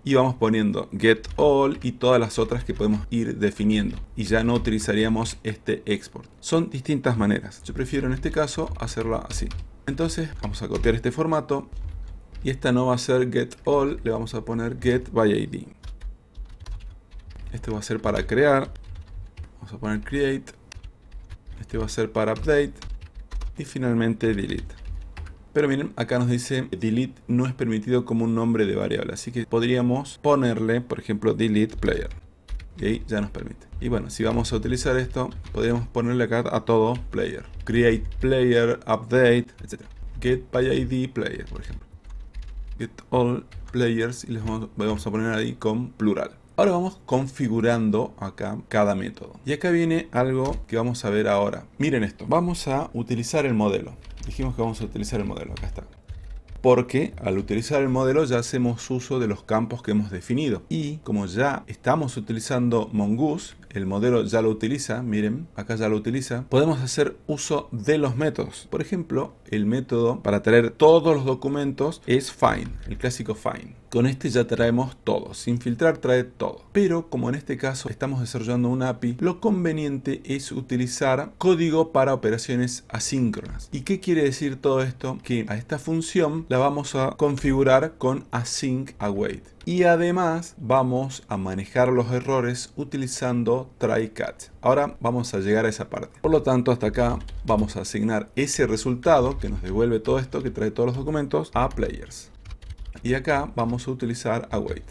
y vamos poniendo get all y todas las otras que podemos ir definiendo y ya no utilizaríamos este export. Son distintas maneras. Yo prefiero en este caso hacerlo así. Entonces vamos a copiar este formato y esta no va a ser get all, le vamos a poner get by id. Este va a ser para crear, vamos a poner create, este va a ser para update y finalmente delete. Pero miren, acá nos dice delete no es permitido como un nombre de variable, así que podríamos ponerle, por ejemplo, delete player y ya nos permite. Y bueno, si vamos a utilizar esto, podríamos ponerle acá a todo player. Create player, update, etc. Get by ID player, por ejemplo. Get all players y les vamos a poner ahí con plural. Ahora vamos configurando acá cada método. Y acá viene algo que vamos a ver ahora. Miren esto. Vamos a utilizar el modelo. Dijimos que vamos a utilizar el modelo. Acá está porque al utilizar el modelo ya hacemos uso de los campos que hemos definido. Y como ya estamos utilizando Mongoose, el modelo ya lo utiliza, miren, acá ya lo utiliza, podemos hacer uso de los métodos. Por ejemplo, el método para traer todos los documentos es find, el clásico find. Con este ya traemos todo, sin filtrar trae todo. Pero como en este caso estamos desarrollando un API, lo conveniente es utilizar código para operaciones asíncronas. ¿Y qué quiere decir todo esto? Que a esta función la vamos a configurar con async await y además vamos a manejar los errores utilizando try catch. Ahora vamos a llegar a esa parte. Por lo tanto, hasta acá vamos a asignar ese resultado que nos devuelve todo esto que trae todos los documentos a players. Y acá vamos a utilizar await.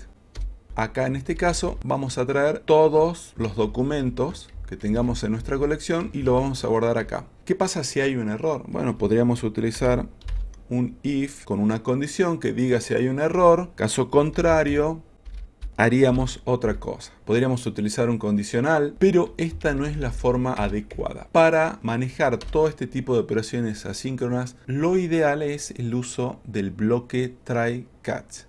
Acá en este caso vamos a traer todos los documentos que tengamos en nuestra colección y lo vamos a guardar acá. ¿Qué pasa si hay un error? Bueno, podríamos utilizar un if con una condición que diga si hay un error. Caso contrario, haríamos otra cosa. Podríamos utilizar un condicional, pero esta no es la forma adecuada. Para manejar todo este tipo de operaciones asíncronas, lo ideal es el uso del bloque try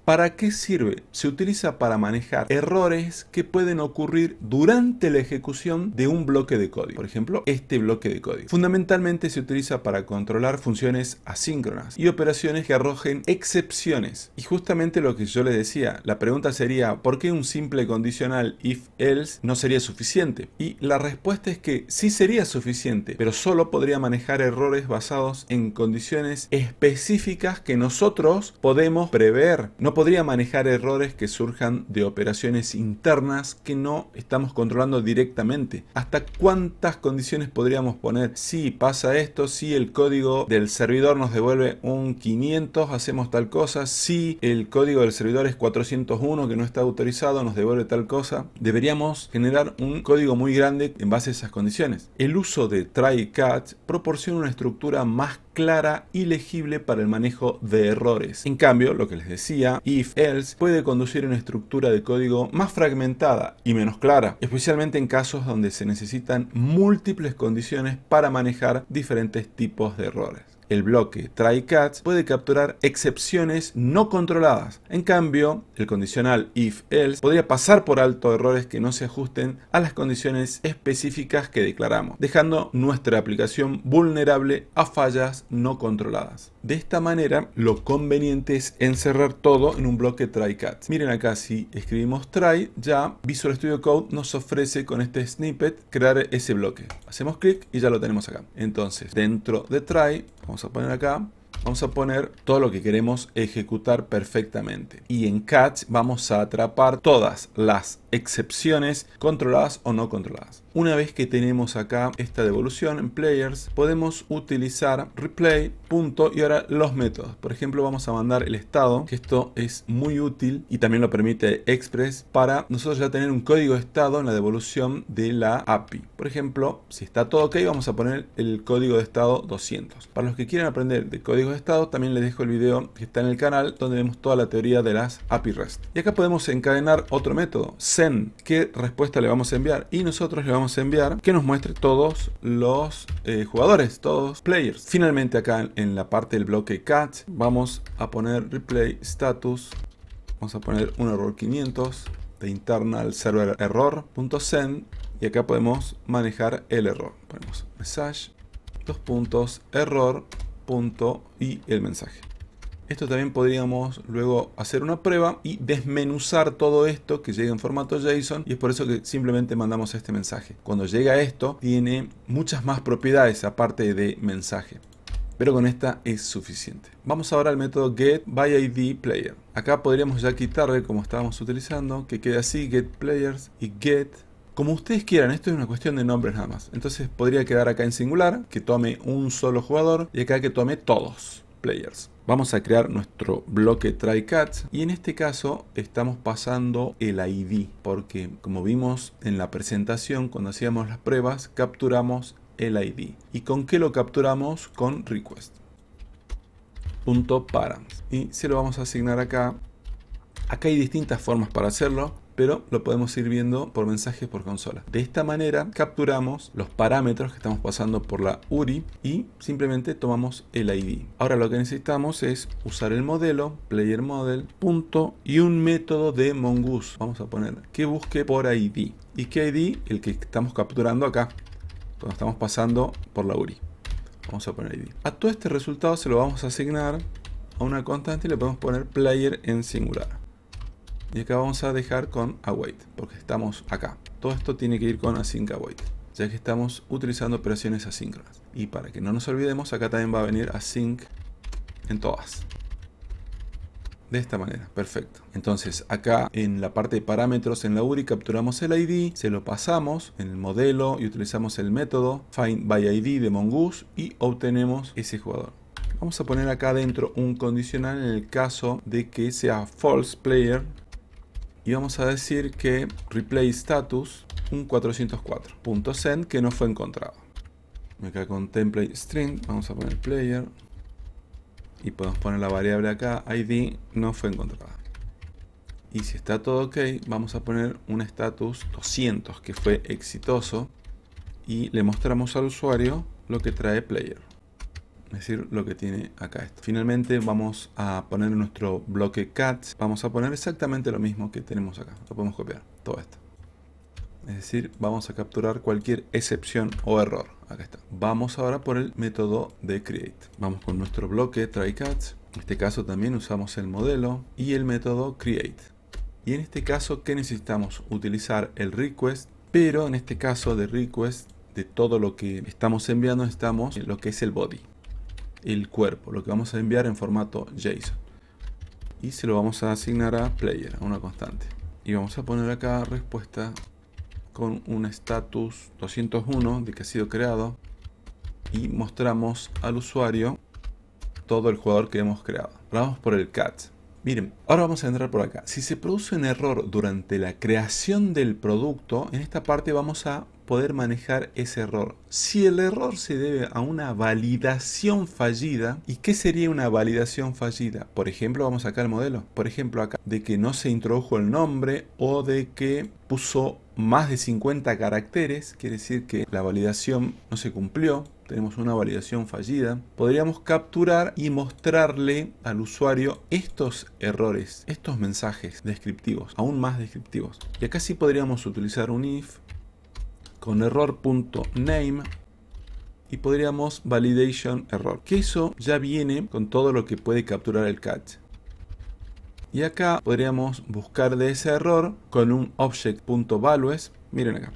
¿Para qué sirve? Se utiliza para manejar errores que pueden ocurrir durante la ejecución de un bloque de código. Por ejemplo, este bloque de código. Fundamentalmente se utiliza para controlar funciones asíncronas y operaciones que arrojen excepciones. Y justamente lo que yo le decía, la pregunta sería, ¿por qué un simple condicional if else no sería suficiente? Y la respuesta es que sí sería suficiente, pero solo podría manejar errores basados en condiciones específicas que nosotros podemos prever no podría manejar errores que surjan de operaciones internas que no estamos controlando directamente. ¿Hasta cuántas condiciones podríamos poner? Si pasa esto, si el código del servidor nos devuelve un 500, hacemos tal cosa, si el código del servidor es 401 que no está autorizado, nos devuelve tal cosa. Deberíamos generar un código muy grande en base a esas condiciones. El uso de try catch proporciona una estructura más clara y legible para el manejo de errores. En cambio, lo que les decía, if else puede conducir a una estructura de código más fragmentada y menos clara, especialmente en casos donde se necesitan múltiples condiciones para manejar diferentes tipos de errores el bloque try catch puede capturar excepciones no controladas. En cambio, el condicional if else podría pasar por alto errores que no se ajusten a las condiciones específicas que declaramos, dejando nuestra aplicación vulnerable a fallas no controladas. De esta manera, lo conveniente es encerrar todo en un bloque try catch Miren acá, si escribimos try, ya Visual Studio Code nos ofrece con este snippet crear ese bloque. Hacemos clic y ya lo tenemos acá. Entonces, dentro de try, vamos a poner acá vamos a poner todo lo que queremos ejecutar perfectamente. Y en catch vamos a atrapar todas las excepciones controladas o no controladas. Una vez que tenemos acá esta devolución en players, podemos utilizar replay, punto y ahora los métodos. Por ejemplo, vamos a mandar el estado, que esto es muy útil y también lo permite Express para nosotros ya tener un código de estado en la devolución de la API. Por ejemplo, si está todo ok, vamos a poner el código de estado 200. Para los que quieran aprender de código de estado, también les dejo el video que está en el canal donde vemos toda la teoría de las API REST. Y acá podemos encadenar otro método, send, qué respuesta le vamos a enviar y nosotros le vamos enviar que nos muestre todos los eh, jugadores, todos players. Finalmente acá en la parte del bloque cat vamos a poner replay status, vamos a poner un error 500 de internal server error.send y acá podemos manejar el error. Ponemos message, dos puntos, error, punto y el mensaje. Esto también podríamos luego hacer una prueba y desmenuzar todo esto que llegue en formato JSON y es por eso que simplemente mandamos este mensaje. Cuando llega esto tiene muchas más propiedades aparte de mensaje pero con esta es suficiente. Vamos ahora al método getByIdPlayer. Acá podríamos ya quitarle como estábamos utilizando, que quede así getPlayers y get como ustedes quieran, esto es una cuestión de nombres nada más. Entonces podría quedar acá en singular, que tome un solo jugador, y acá que tome todos, players. Vamos a crear nuestro bloque tryCats y en este caso estamos pasando el ID porque como vimos en la presentación cuando hacíamos las pruebas capturamos el ID. ¿Y con qué lo capturamos? Con request. Y se lo vamos a asignar acá. Acá hay distintas formas para hacerlo pero lo podemos ir viendo por mensajes por consola. De esta manera capturamos los parámetros que estamos pasando por la URI y simplemente tomamos el ID. Ahora lo que necesitamos es usar el modelo, player model, punto y un método de mongoose. Vamos a poner que busque por ID. ¿Y qué ID? El que estamos capturando acá, cuando estamos pasando por la URI. Vamos a poner ID. A todo este resultado se lo vamos a asignar a una constante y le podemos poner player en singular. Y acá vamos a dejar con await, porque estamos acá. Todo esto tiene que ir con async await, ya que estamos utilizando operaciones asíncronas. Y para que no nos olvidemos, acá también va a venir async en todas. De esta manera, perfecto. Entonces acá en la parte de parámetros en la URI capturamos el ID, se lo pasamos en el modelo y utilizamos el método FindById de Mongoose y obtenemos ese jugador. Vamos a poner acá dentro un condicional en el caso de que sea false player y vamos a decir que replay status un 404.send que no fue encontrado. Acá con template string vamos a poner player y podemos poner la variable acá id no fue encontrada. Y si está todo ok, vamos a poner un status 200 que fue exitoso y le mostramos al usuario lo que trae player es decir, lo que tiene acá. Esto. Finalmente vamos a poner nuestro bloque cats, vamos a poner exactamente lo mismo que tenemos acá, lo podemos copiar, todo esto. Es decir, vamos a capturar cualquier excepción o error. Acá está. Vamos ahora por el método de create. Vamos con nuestro bloque try cats. En este caso también usamos el modelo y el método create. Y en este caso, ¿qué necesitamos? Utilizar el request, pero en este caso de request, de todo lo que estamos enviando, estamos en lo que es el body el cuerpo, lo que vamos a enviar en formato JSON. Y se lo vamos a asignar a player, a una constante. Y vamos a poner acá respuesta con un status 201 de que ha sido creado. Y mostramos al usuario todo el jugador que hemos creado. vamos por el cat. Miren, ahora vamos a entrar por acá. Si se produce un error durante la creación del producto, en esta parte vamos a poder manejar ese error. Si el error se debe a una validación fallida, ¿y qué sería una validación fallida? Por ejemplo, vamos acá al modelo. Por ejemplo, acá, de que no se introdujo el nombre o de que puso más de 50 caracteres, quiere decir que la validación no se cumplió, tenemos una validación fallida, podríamos capturar y mostrarle al usuario estos errores, estos mensajes descriptivos, aún más descriptivos. Y acá sí podríamos utilizar un if, con error.name y podríamos validation error, que eso ya viene con todo lo que puede capturar el catch. Y acá podríamos buscar de ese error con un object.values, miren acá,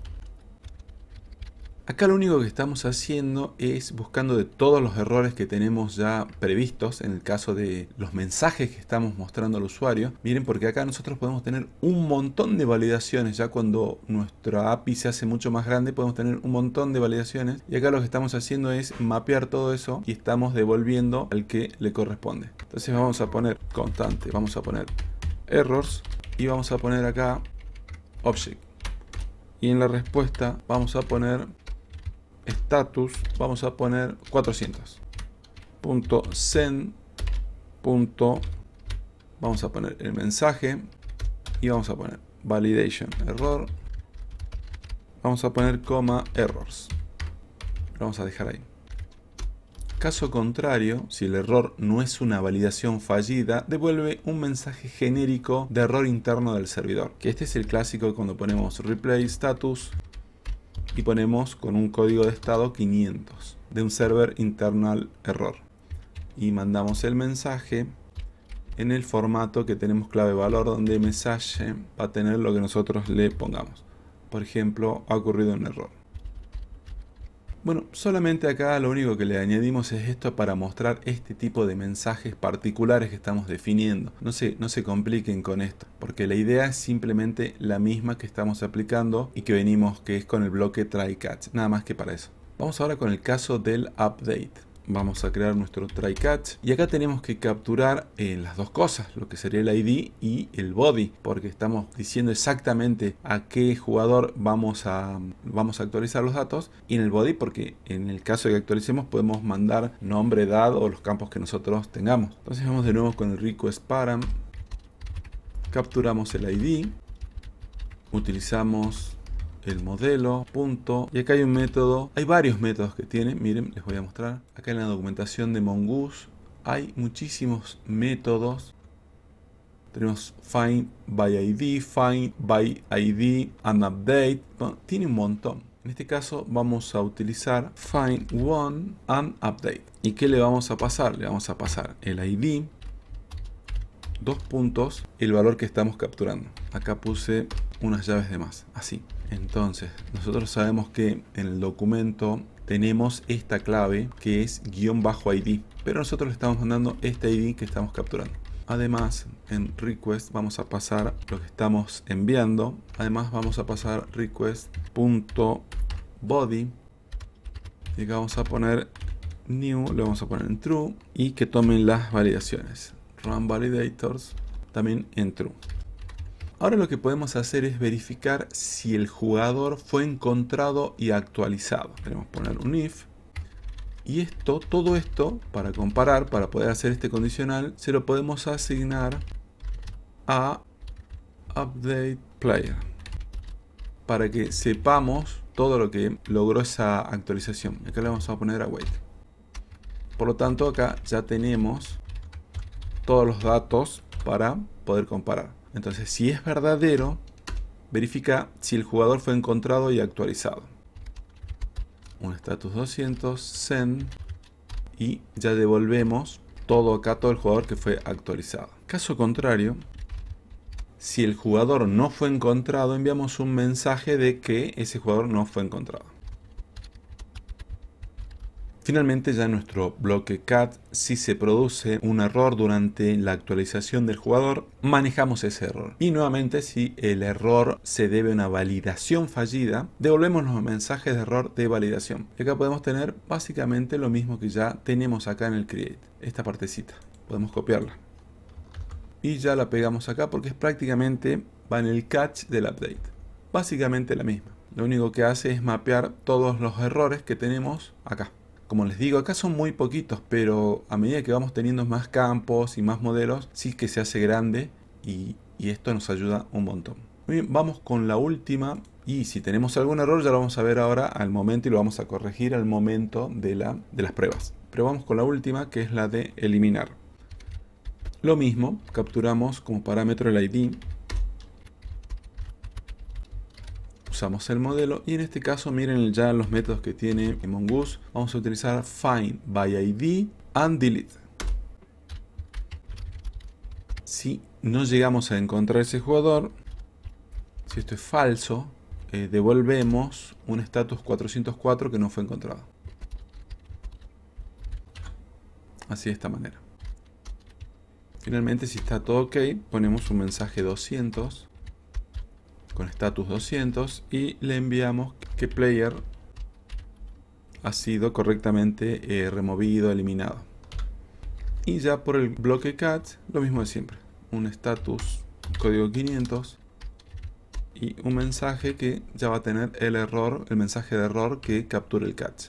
Acá lo único que estamos haciendo es buscando de todos los errores que tenemos ya previstos en el caso de los mensajes que estamos mostrando al usuario. Miren porque acá nosotros podemos tener un montón de validaciones. Ya cuando nuestra API se hace mucho más grande podemos tener un montón de validaciones. Y acá lo que estamos haciendo es mapear todo eso y estamos devolviendo al que le corresponde. Entonces vamos a poner constante, vamos a poner errors y vamos a poner acá object. Y en la respuesta vamos a poner status vamos a poner 400 punto send punto vamos a poner el mensaje y vamos a poner validation error vamos a poner coma errors lo vamos a dejar ahí caso contrario, si el error no es una validación fallida, devuelve un mensaje genérico de error interno del servidor, que este es el clásico cuando ponemos replay status y ponemos con un código de estado 500 de un server internal error y mandamos el mensaje en el formato que tenemos clave valor donde mensaje va a tener lo que nosotros le pongamos por ejemplo ha ocurrido un error bueno, solamente acá lo único que le añadimos es esto para mostrar este tipo de mensajes particulares que estamos definiendo. No se, no se compliquen con esto, porque la idea es simplemente la misma que estamos aplicando y que venimos, que es con el bloque try catch, nada más que para eso. Vamos ahora con el caso del update vamos a crear nuestro try catch y acá tenemos que capturar en eh, las dos cosas lo que sería el id y el body porque estamos diciendo exactamente a qué jugador vamos a vamos a actualizar los datos y en el body porque en el caso de que actualicemos podemos mandar nombre dado o los campos que nosotros tengamos entonces vamos de nuevo con el request param capturamos el id utilizamos el modelo, punto. Y acá hay un método, hay varios métodos que tiene, miren, les voy a mostrar. Acá en la documentación de Mongoose hay muchísimos métodos. Tenemos find by ID, find by ID, and update. tiene un montón. En este caso vamos a utilizar find one and update. ¿Y qué le vamos a pasar? Le vamos a pasar el ID, dos puntos, el valor que estamos capturando. Acá puse unas llaves de más, así. Entonces, nosotros sabemos que en el documento tenemos esta clave que es guión bajo ID, pero nosotros le estamos mandando este ID que estamos capturando. Además, en request vamos a pasar lo que estamos enviando. Además, vamos a pasar request.body y vamos a poner new, lo vamos a poner en true y que tomen las validaciones. Run validators también en true. Ahora lo que podemos hacer es verificar si el jugador fue encontrado y actualizado. Queremos poner un if. Y esto, todo esto, para comparar, para poder hacer este condicional, se lo podemos asignar a update player. Para que sepamos todo lo que logró esa actualización. Acá le vamos a poner await Por lo tanto, acá ya tenemos todos los datos para poder comparar. Entonces, si es verdadero, verifica si el jugador fue encontrado y actualizado. Un status 200, send, y ya devolvemos todo acá, todo el jugador que fue actualizado. Caso contrario, si el jugador no fue encontrado, enviamos un mensaje de que ese jugador no fue encontrado. Finalmente ya en nuestro bloque CAT, si se produce un error durante la actualización del jugador, manejamos ese error. Y nuevamente si el error se debe a una validación fallida, devolvemos los mensajes de error de validación. Y acá podemos tener básicamente lo mismo que ya tenemos acá en el create, esta partecita. Podemos copiarla. Y ya la pegamos acá porque es prácticamente va en el catch del update. Básicamente la misma. Lo único que hace es mapear todos los errores que tenemos acá. Como les digo, acá son muy poquitos, pero a medida que vamos teniendo más campos y más modelos, sí que se hace grande y, esto nos ayuda un montón. Muy bien, vamos con la última y si tenemos algún error ya lo vamos a ver ahora al momento y lo vamos a corregir al momento de, la, de las pruebas. Pero vamos con la última que es la de eliminar. Lo mismo, capturamos como parámetro el ID usamos el modelo y en este caso miren ya los métodos que tiene Mongoose. Vamos a utilizar find by id and delete. Si no llegamos a encontrar ese jugador, si esto es falso, eh, devolvemos un status 404 que no fue encontrado. Así de esta manera. Finalmente, si está todo ok, ponemos un mensaje 200 con status 200 y le enviamos que player ha sido correctamente eh, removido, eliminado. Y ya por el bloque cat, lo mismo de siempre. Un status código 500 y un mensaje que ya va a tener el error, el mensaje de error que captura el catch.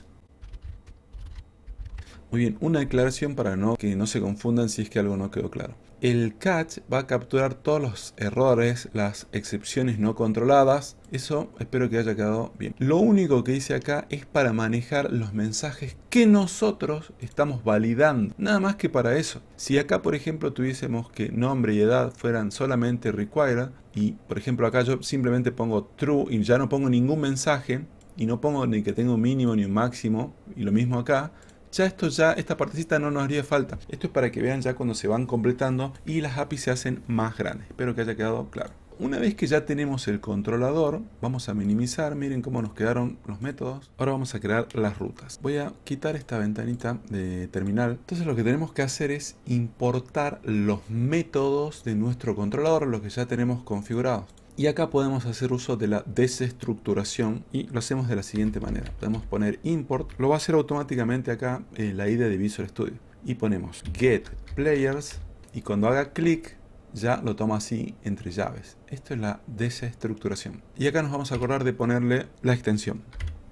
Muy bien, una aclaración para no, que no se confundan si es que algo no quedó claro. El catch va a capturar todos los errores, las excepciones no controladas. Eso espero que haya quedado bien. Lo único que hice acá es para manejar los mensajes que nosotros estamos validando. Nada más que para eso. Si acá, por ejemplo, tuviésemos que nombre y edad fueran solamente required y, por ejemplo, acá yo simplemente pongo true y ya no pongo ningún mensaje y no pongo ni que tengo un mínimo ni un máximo y lo mismo acá, ya esto ya, esta partecita no nos haría falta. Esto es para que vean ya cuando se van completando y las APIs se hacen más grandes. Espero que haya quedado claro. Una vez que ya tenemos el controlador, vamos a minimizar, miren cómo nos quedaron los métodos. Ahora vamos a crear las rutas. Voy a quitar esta ventanita de terminal. Entonces lo que tenemos que hacer es importar los métodos de nuestro controlador, los que ya tenemos configurados. Y acá podemos hacer uso de la desestructuración y lo hacemos de la siguiente manera. Podemos poner import, lo va a hacer automáticamente acá en eh, la idea de Visual Studio. Y ponemos get players y cuando haga clic ya lo toma así entre llaves. Esto es la desestructuración. Y acá nos vamos a acordar de ponerle la extensión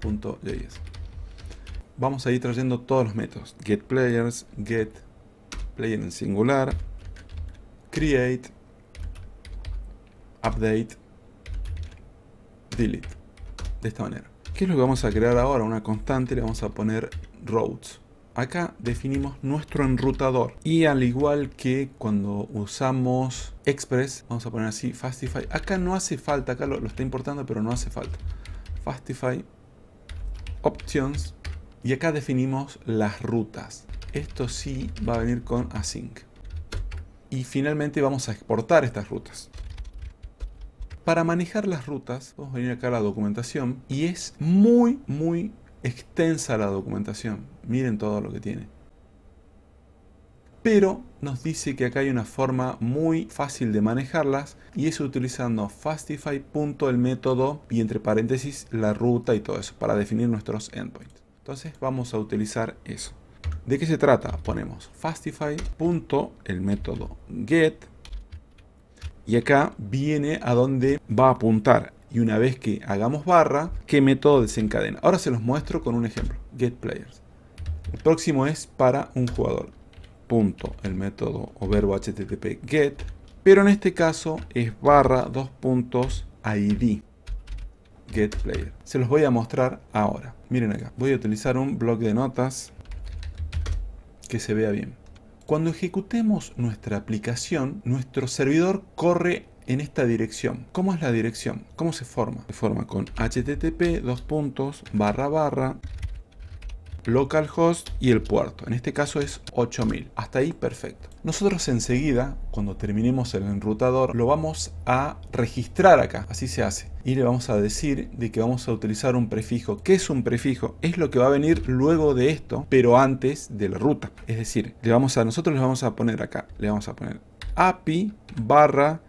.js. Vamos a ir trayendo todos los métodos. Get players, get player en singular, create update delete. De esta manera. ¿Qué es lo que vamos a crear ahora? Una constante, le vamos a poner routes. Acá definimos nuestro enrutador y al igual que cuando usamos Express, vamos a poner así Fastify. Acá no hace falta, acá lo está importando pero no hace falta. Fastify Options y acá definimos las rutas. Esto sí va a venir con async. Y finalmente vamos a exportar estas rutas para manejar las rutas, vamos a venir acá a la documentación, y es muy, muy extensa la documentación. Miren todo lo que tiene. Pero nos dice que acá hay una forma muy fácil de manejarlas y es utilizando fastify. el método y entre paréntesis la ruta y todo eso para definir nuestros endpoints. Entonces vamos a utilizar eso. ¿De qué se trata? Ponemos fastify. el método get y acá viene a donde va a apuntar. Y una vez que hagamos barra, ¿qué método desencadena? Ahora se los muestro con un ejemplo. GetPlayers. El próximo es para un jugador. Punto. El método o verbo http get. Pero en este caso es barra dos puntos id. GetPlayer. Se los voy a mostrar ahora. Miren acá. Voy a utilizar un bloc de notas que se vea bien. Cuando ejecutemos nuestra aplicación, nuestro servidor corre en esta dirección. ¿Cómo es la dirección? ¿Cómo se forma? Se forma con http barra barra localhost y el puerto. En este caso es 8000. Hasta ahí perfecto. Nosotros enseguida, cuando terminemos el enrutador, lo vamos a registrar acá. Así se hace. Y le vamos a decir de que vamos a utilizar un prefijo. ¿Qué es un prefijo? Es lo que va a venir luego de esto, pero antes de la ruta. Es decir, le vamos a, nosotros le vamos a poner acá, le vamos a poner API barra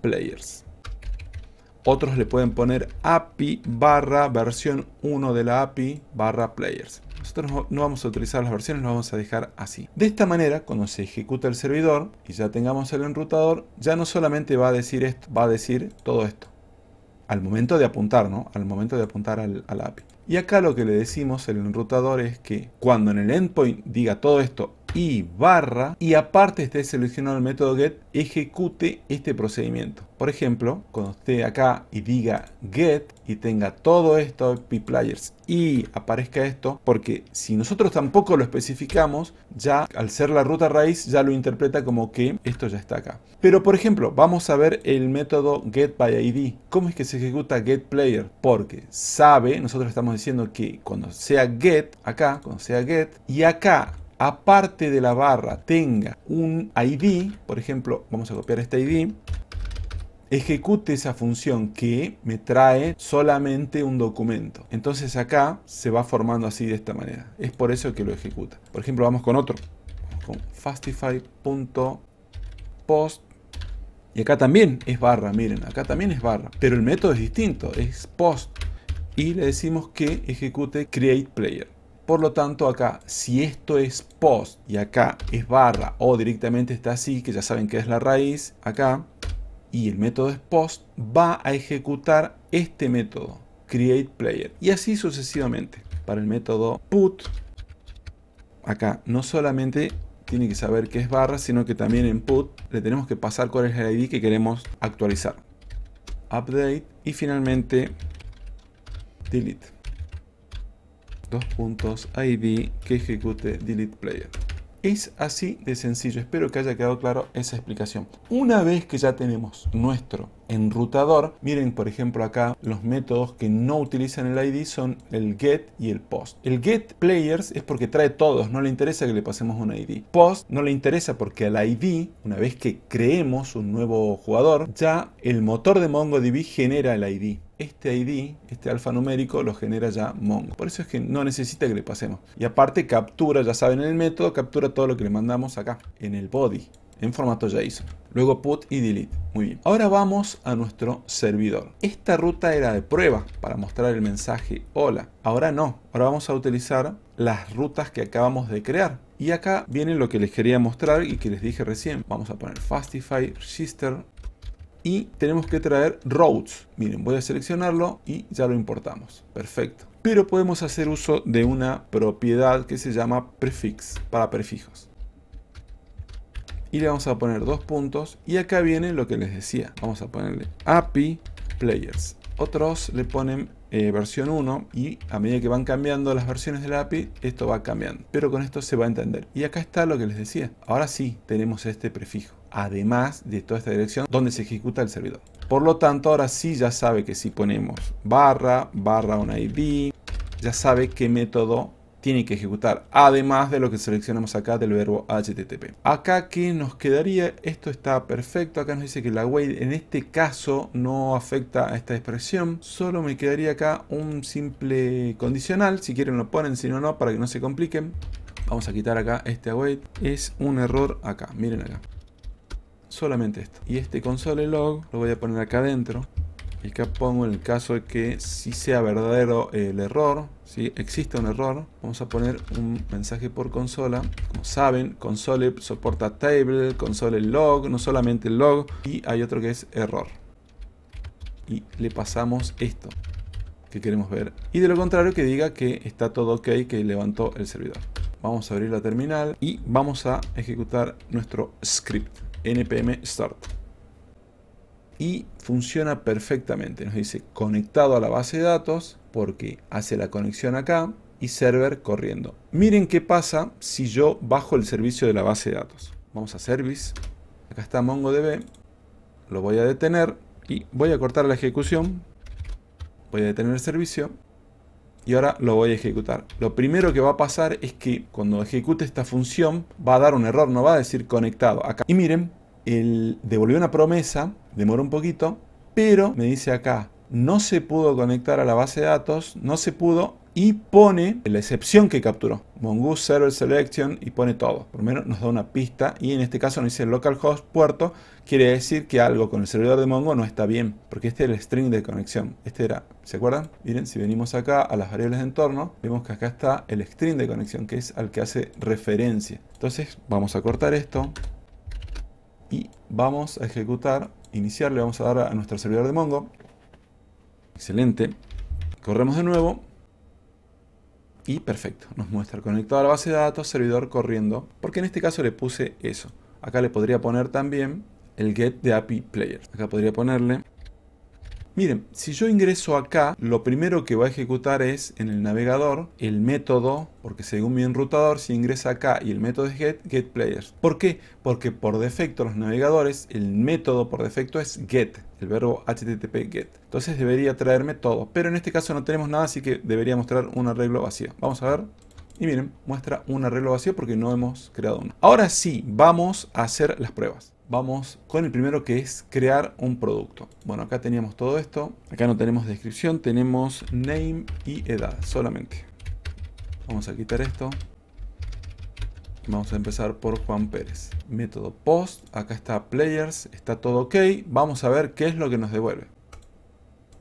players. Otros le pueden poner API barra versión 1 de la API barra players. Nosotros no vamos a utilizar las versiones, lo vamos a dejar así. De esta manera, cuando se ejecuta el servidor y ya tengamos el enrutador, ya no solamente va a decir esto, va a decir todo esto. Al momento de apuntar, ¿no? Al momento de apuntar al, al API. Y acá lo que le decimos al enrutador es que cuando en el endpoint diga todo esto y barra y aparte esté seleccionar el método get ejecute este procedimiento. Por ejemplo, cuando esté acá y diga get y tenga todo esto players y aparezca esto, porque si nosotros tampoco lo especificamos, ya al ser la ruta raíz ya lo interpreta como que esto ya está acá. Pero por ejemplo, vamos a ver el método get by id. ¿Cómo es que se ejecuta get player? Porque sabe, nosotros estamos diciendo que cuando sea get acá, cuando sea get y acá aparte de la barra tenga un ID, por ejemplo, vamos a copiar este ID, ejecute esa función que me trae solamente un documento. Entonces acá se va formando así de esta manera. Es por eso que lo ejecuta. Por ejemplo, vamos con otro. Con fastify.post. Y acá también es barra, miren, acá también es barra. Pero el método es distinto, es post. Y le decimos que ejecute create player. Por lo tanto, acá, si esto es post y acá es barra o directamente está así, que ya saben que es la raíz, acá, y el método es post, va a ejecutar este método, create player, y así sucesivamente. Para el método put, acá no solamente tiene que saber que es barra, sino que también en put le tenemos que pasar cuál es el ID que queremos actualizar. Update y finalmente delete dos puntos ID que ejecute delete player. Es así de sencillo, espero que haya quedado claro esa explicación. Una vez que ya tenemos nuestro enrutador, miren por ejemplo acá los métodos que no utilizan el ID son el get y el post. El get players es porque trae todos, no le interesa que le pasemos un ID. Post no le interesa porque al ID, una vez que creemos un nuevo jugador, ya el motor de MongoDB genera el ID este ID, este alfanumérico, lo genera ya Mongo. Por eso es que no necesita que le pasemos. Y aparte captura, ya saben, el método captura todo lo que le mandamos acá, en el body, en formato JSON. Luego put y delete. Muy bien. Ahora vamos a nuestro servidor. Esta ruta era de prueba para mostrar el mensaje hola. Ahora no. Ahora vamos a utilizar las rutas que acabamos de crear. Y acá viene lo que les quería mostrar y que les dije recién. Vamos a poner Fastify, Register, y tenemos que traer routes. Miren, voy a seleccionarlo y ya lo importamos. Perfecto. Pero podemos hacer uso de una propiedad que se llama prefix, para prefijos. Y le vamos a poner dos puntos. Y acá viene lo que les decía. Vamos a ponerle API Players. Otros le ponen eh, versión 1 y a medida que van cambiando las versiones de la API, esto va cambiando. Pero con esto se va a entender. Y acá está lo que les decía. Ahora sí tenemos este prefijo además de toda esta dirección donde se ejecuta el servidor. Por lo tanto, ahora sí ya sabe que si ponemos barra, barra un ID, ya sabe qué método tiene que ejecutar, además de lo que seleccionamos acá del verbo HTTP. Acá, ¿qué nos quedaría? Esto está perfecto. Acá nos dice que la wait en este caso no afecta a esta expresión. Solo me quedaría acá un simple condicional. Si quieren lo ponen, si no, no, para que no se compliquen. Vamos a quitar acá este await. Es un error acá, miren acá solamente esto. Y este console log lo voy a poner acá adentro. Y acá pongo en el caso de que si sea verdadero el error, si existe un error, vamos a poner un mensaje por consola. Como saben, console soporta table, console log, no solamente el log, y hay otro que es error. Y le pasamos esto que queremos ver. Y de lo contrario que diga que está todo ok, que levantó el servidor. Vamos a abrir la terminal y vamos a ejecutar nuestro script npm start. Y funciona perfectamente. Nos dice conectado a la base de datos porque hace la conexión acá y server corriendo. Miren qué pasa si yo bajo el servicio de la base de datos. Vamos a service. Acá está MongoDB. Lo voy a detener y voy a cortar la ejecución. Voy a detener el servicio y ahora lo voy a ejecutar. Lo primero que va a pasar es que cuando ejecute esta función va a dar un error, no va a decir conectado acá. Y miren, devolvió una promesa, demoró un poquito, pero me dice acá, no se pudo conectar a la base de datos, no se pudo y pone la excepción que capturó. Mongoose Server Selection y pone todo. Por lo menos nos da una pista y en este caso nos dice localhost puerto. Quiere decir que algo con el servidor de Mongo no está bien. Porque este es el string de conexión. Este era, ¿se acuerdan? Miren, si venimos acá a las variables de entorno, vemos que acá está el string de conexión que es al que hace referencia. Entonces vamos a cortar esto y vamos a ejecutar, iniciar, le vamos a dar a nuestro servidor de Mongo. Excelente. Corremos de nuevo y perfecto, nos muestra conectado a la base de datos, servidor corriendo, porque en este caso le puse eso. Acá le podría poner también el get de API player. Acá podría ponerle Miren, si yo ingreso acá, lo primero que va a ejecutar es en el navegador el método, porque según mi enrutador, si ingresa acá y el método es get, get players. ¿Por qué? Porque por defecto los navegadores, el método por defecto es get, el verbo http get. Entonces debería traerme todo, pero en este caso no tenemos nada, así que debería mostrar un arreglo vacío. Vamos a ver. Y miren, muestra un arreglo vacío porque no hemos creado uno. Ahora sí, vamos a hacer las pruebas vamos con el primero que es crear un producto. Bueno, acá teníamos todo esto. Acá no tenemos descripción, tenemos name y edad solamente. Vamos a quitar esto. Vamos a empezar por Juan Pérez. Método post, acá está players, está todo ok. Vamos a ver qué es lo que nos devuelve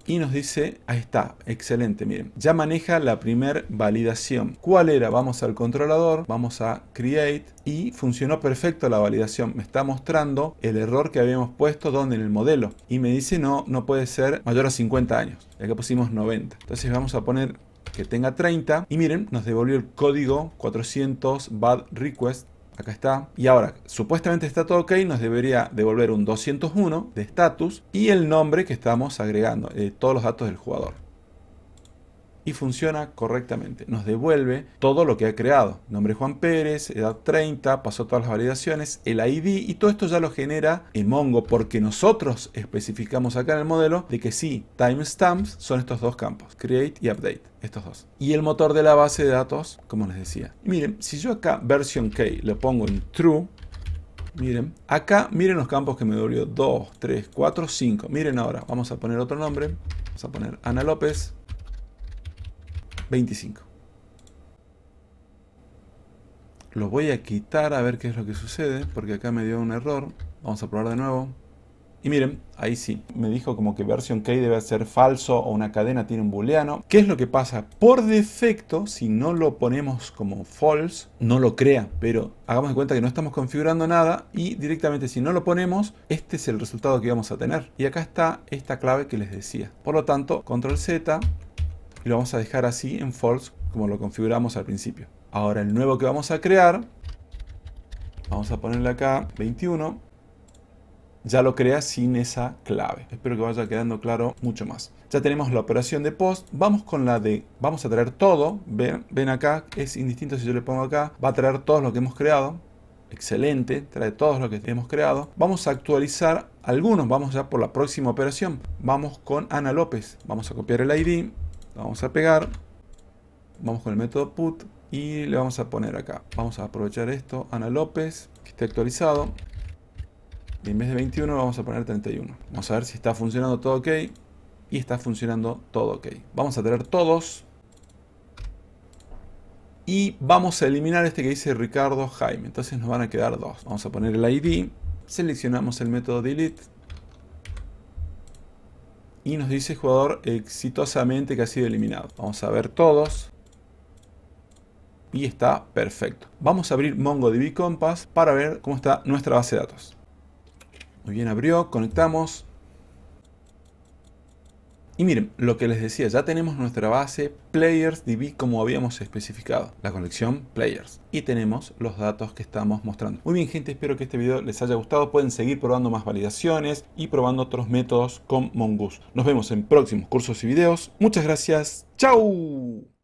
y nos dice, ahí está, excelente, miren, ya maneja la primer validación. ¿Cuál era? Vamos al controlador, vamos a create y funcionó perfecto la validación. Me está mostrando el error que habíamos puesto donde en el modelo y me dice no, no puede ser mayor a 50 años. Y acá pusimos 90. Entonces vamos a poner que tenga 30 y miren, nos devolvió el código 400 bad request acá está. Y ahora, supuestamente está todo ok, nos debería devolver un 201 de status y el nombre que estamos agregando, eh, todos los datos del jugador. Y funciona correctamente, nos devuelve todo lo que ha creado. Nombre Juan Pérez, edad 30, pasó todas las validaciones, el ID y todo esto ya lo genera en Mongo porque nosotros especificamos acá en el modelo de que sí, timestamps son estos dos campos, create y update estos dos. Y el motor de la base de datos, como les decía. Miren, si yo acá version key le pongo en true, miren, acá miren los campos que me dolió 2, 3, 4, 5. Miren ahora, vamos a poner otro nombre. Vamos a poner Ana López 25. Lo voy a quitar a ver qué es lo que sucede, porque acá me dio un error. Vamos a probar de nuevo. Y miren, ahí sí, me dijo como que version key debe ser falso o una cadena tiene un booleano. ¿Qué es lo que pasa? Por defecto, si no lo ponemos como false, no lo crea, pero hagamos en cuenta que no estamos configurando nada y directamente si no lo ponemos, este es el resultado que vamos a tener. Y acá está esta clave que les decía. Por lo tanto, control Z y lo vamos a dejar así en false como lo configuramos al principio. Ahora el nuevo que vamos a crear, vamos a ponerle acá 21 ya lo creas sin esa clave. Espero que vaya quedando claro mucho más. Ya tenemos la operación de post. Vamos con la de, vamos a traer todo. Ven, ven acá, es indistinto si yo le pongo acá. Va a traer todo lo que hemos creado. Excelente, trae todo lo que hemos creado. Vamos a actualizar algunos. Vamos ya por la próxima operación. Vamos con Ana López. Vamos a copiar el ID. vamos a pegar. Vamos con el método put y le vamos a poner acá. Vamos a aprovechar esto, Ana López, que esté actualizado en vez de 21 vamos a poner 31. Vamos a ver si está funcionando todo ok. Y está funcionando todo ok. Vamos a tener todos. Y vamos a eliminar este que dice Ricardo Jaime. Entonces nos van a quedar dos. Vamos a poner el ID. Seleccionamos el método delete. Y nos dice jugador exitosamente que ha sido eliminado. Vamos a ver todos y está perfecto. Vamos a abrir MongoDB Compass para ver cómo está nuestra base de datos. Muy bien, abrió, conectamos. Y miren, lo que les decía, ya tenemos nuestra base players DB como habíamos especificado, la conexión players. Y tenemos los datos que estamos mostrando. Muy bien gente, espero que este video les haya gustado. Pueden seguir probando más validaciones y probando otros métodos con Mongoose. Nos vemos en próximos cursos y videos. Muchas gracias. ¡Chao!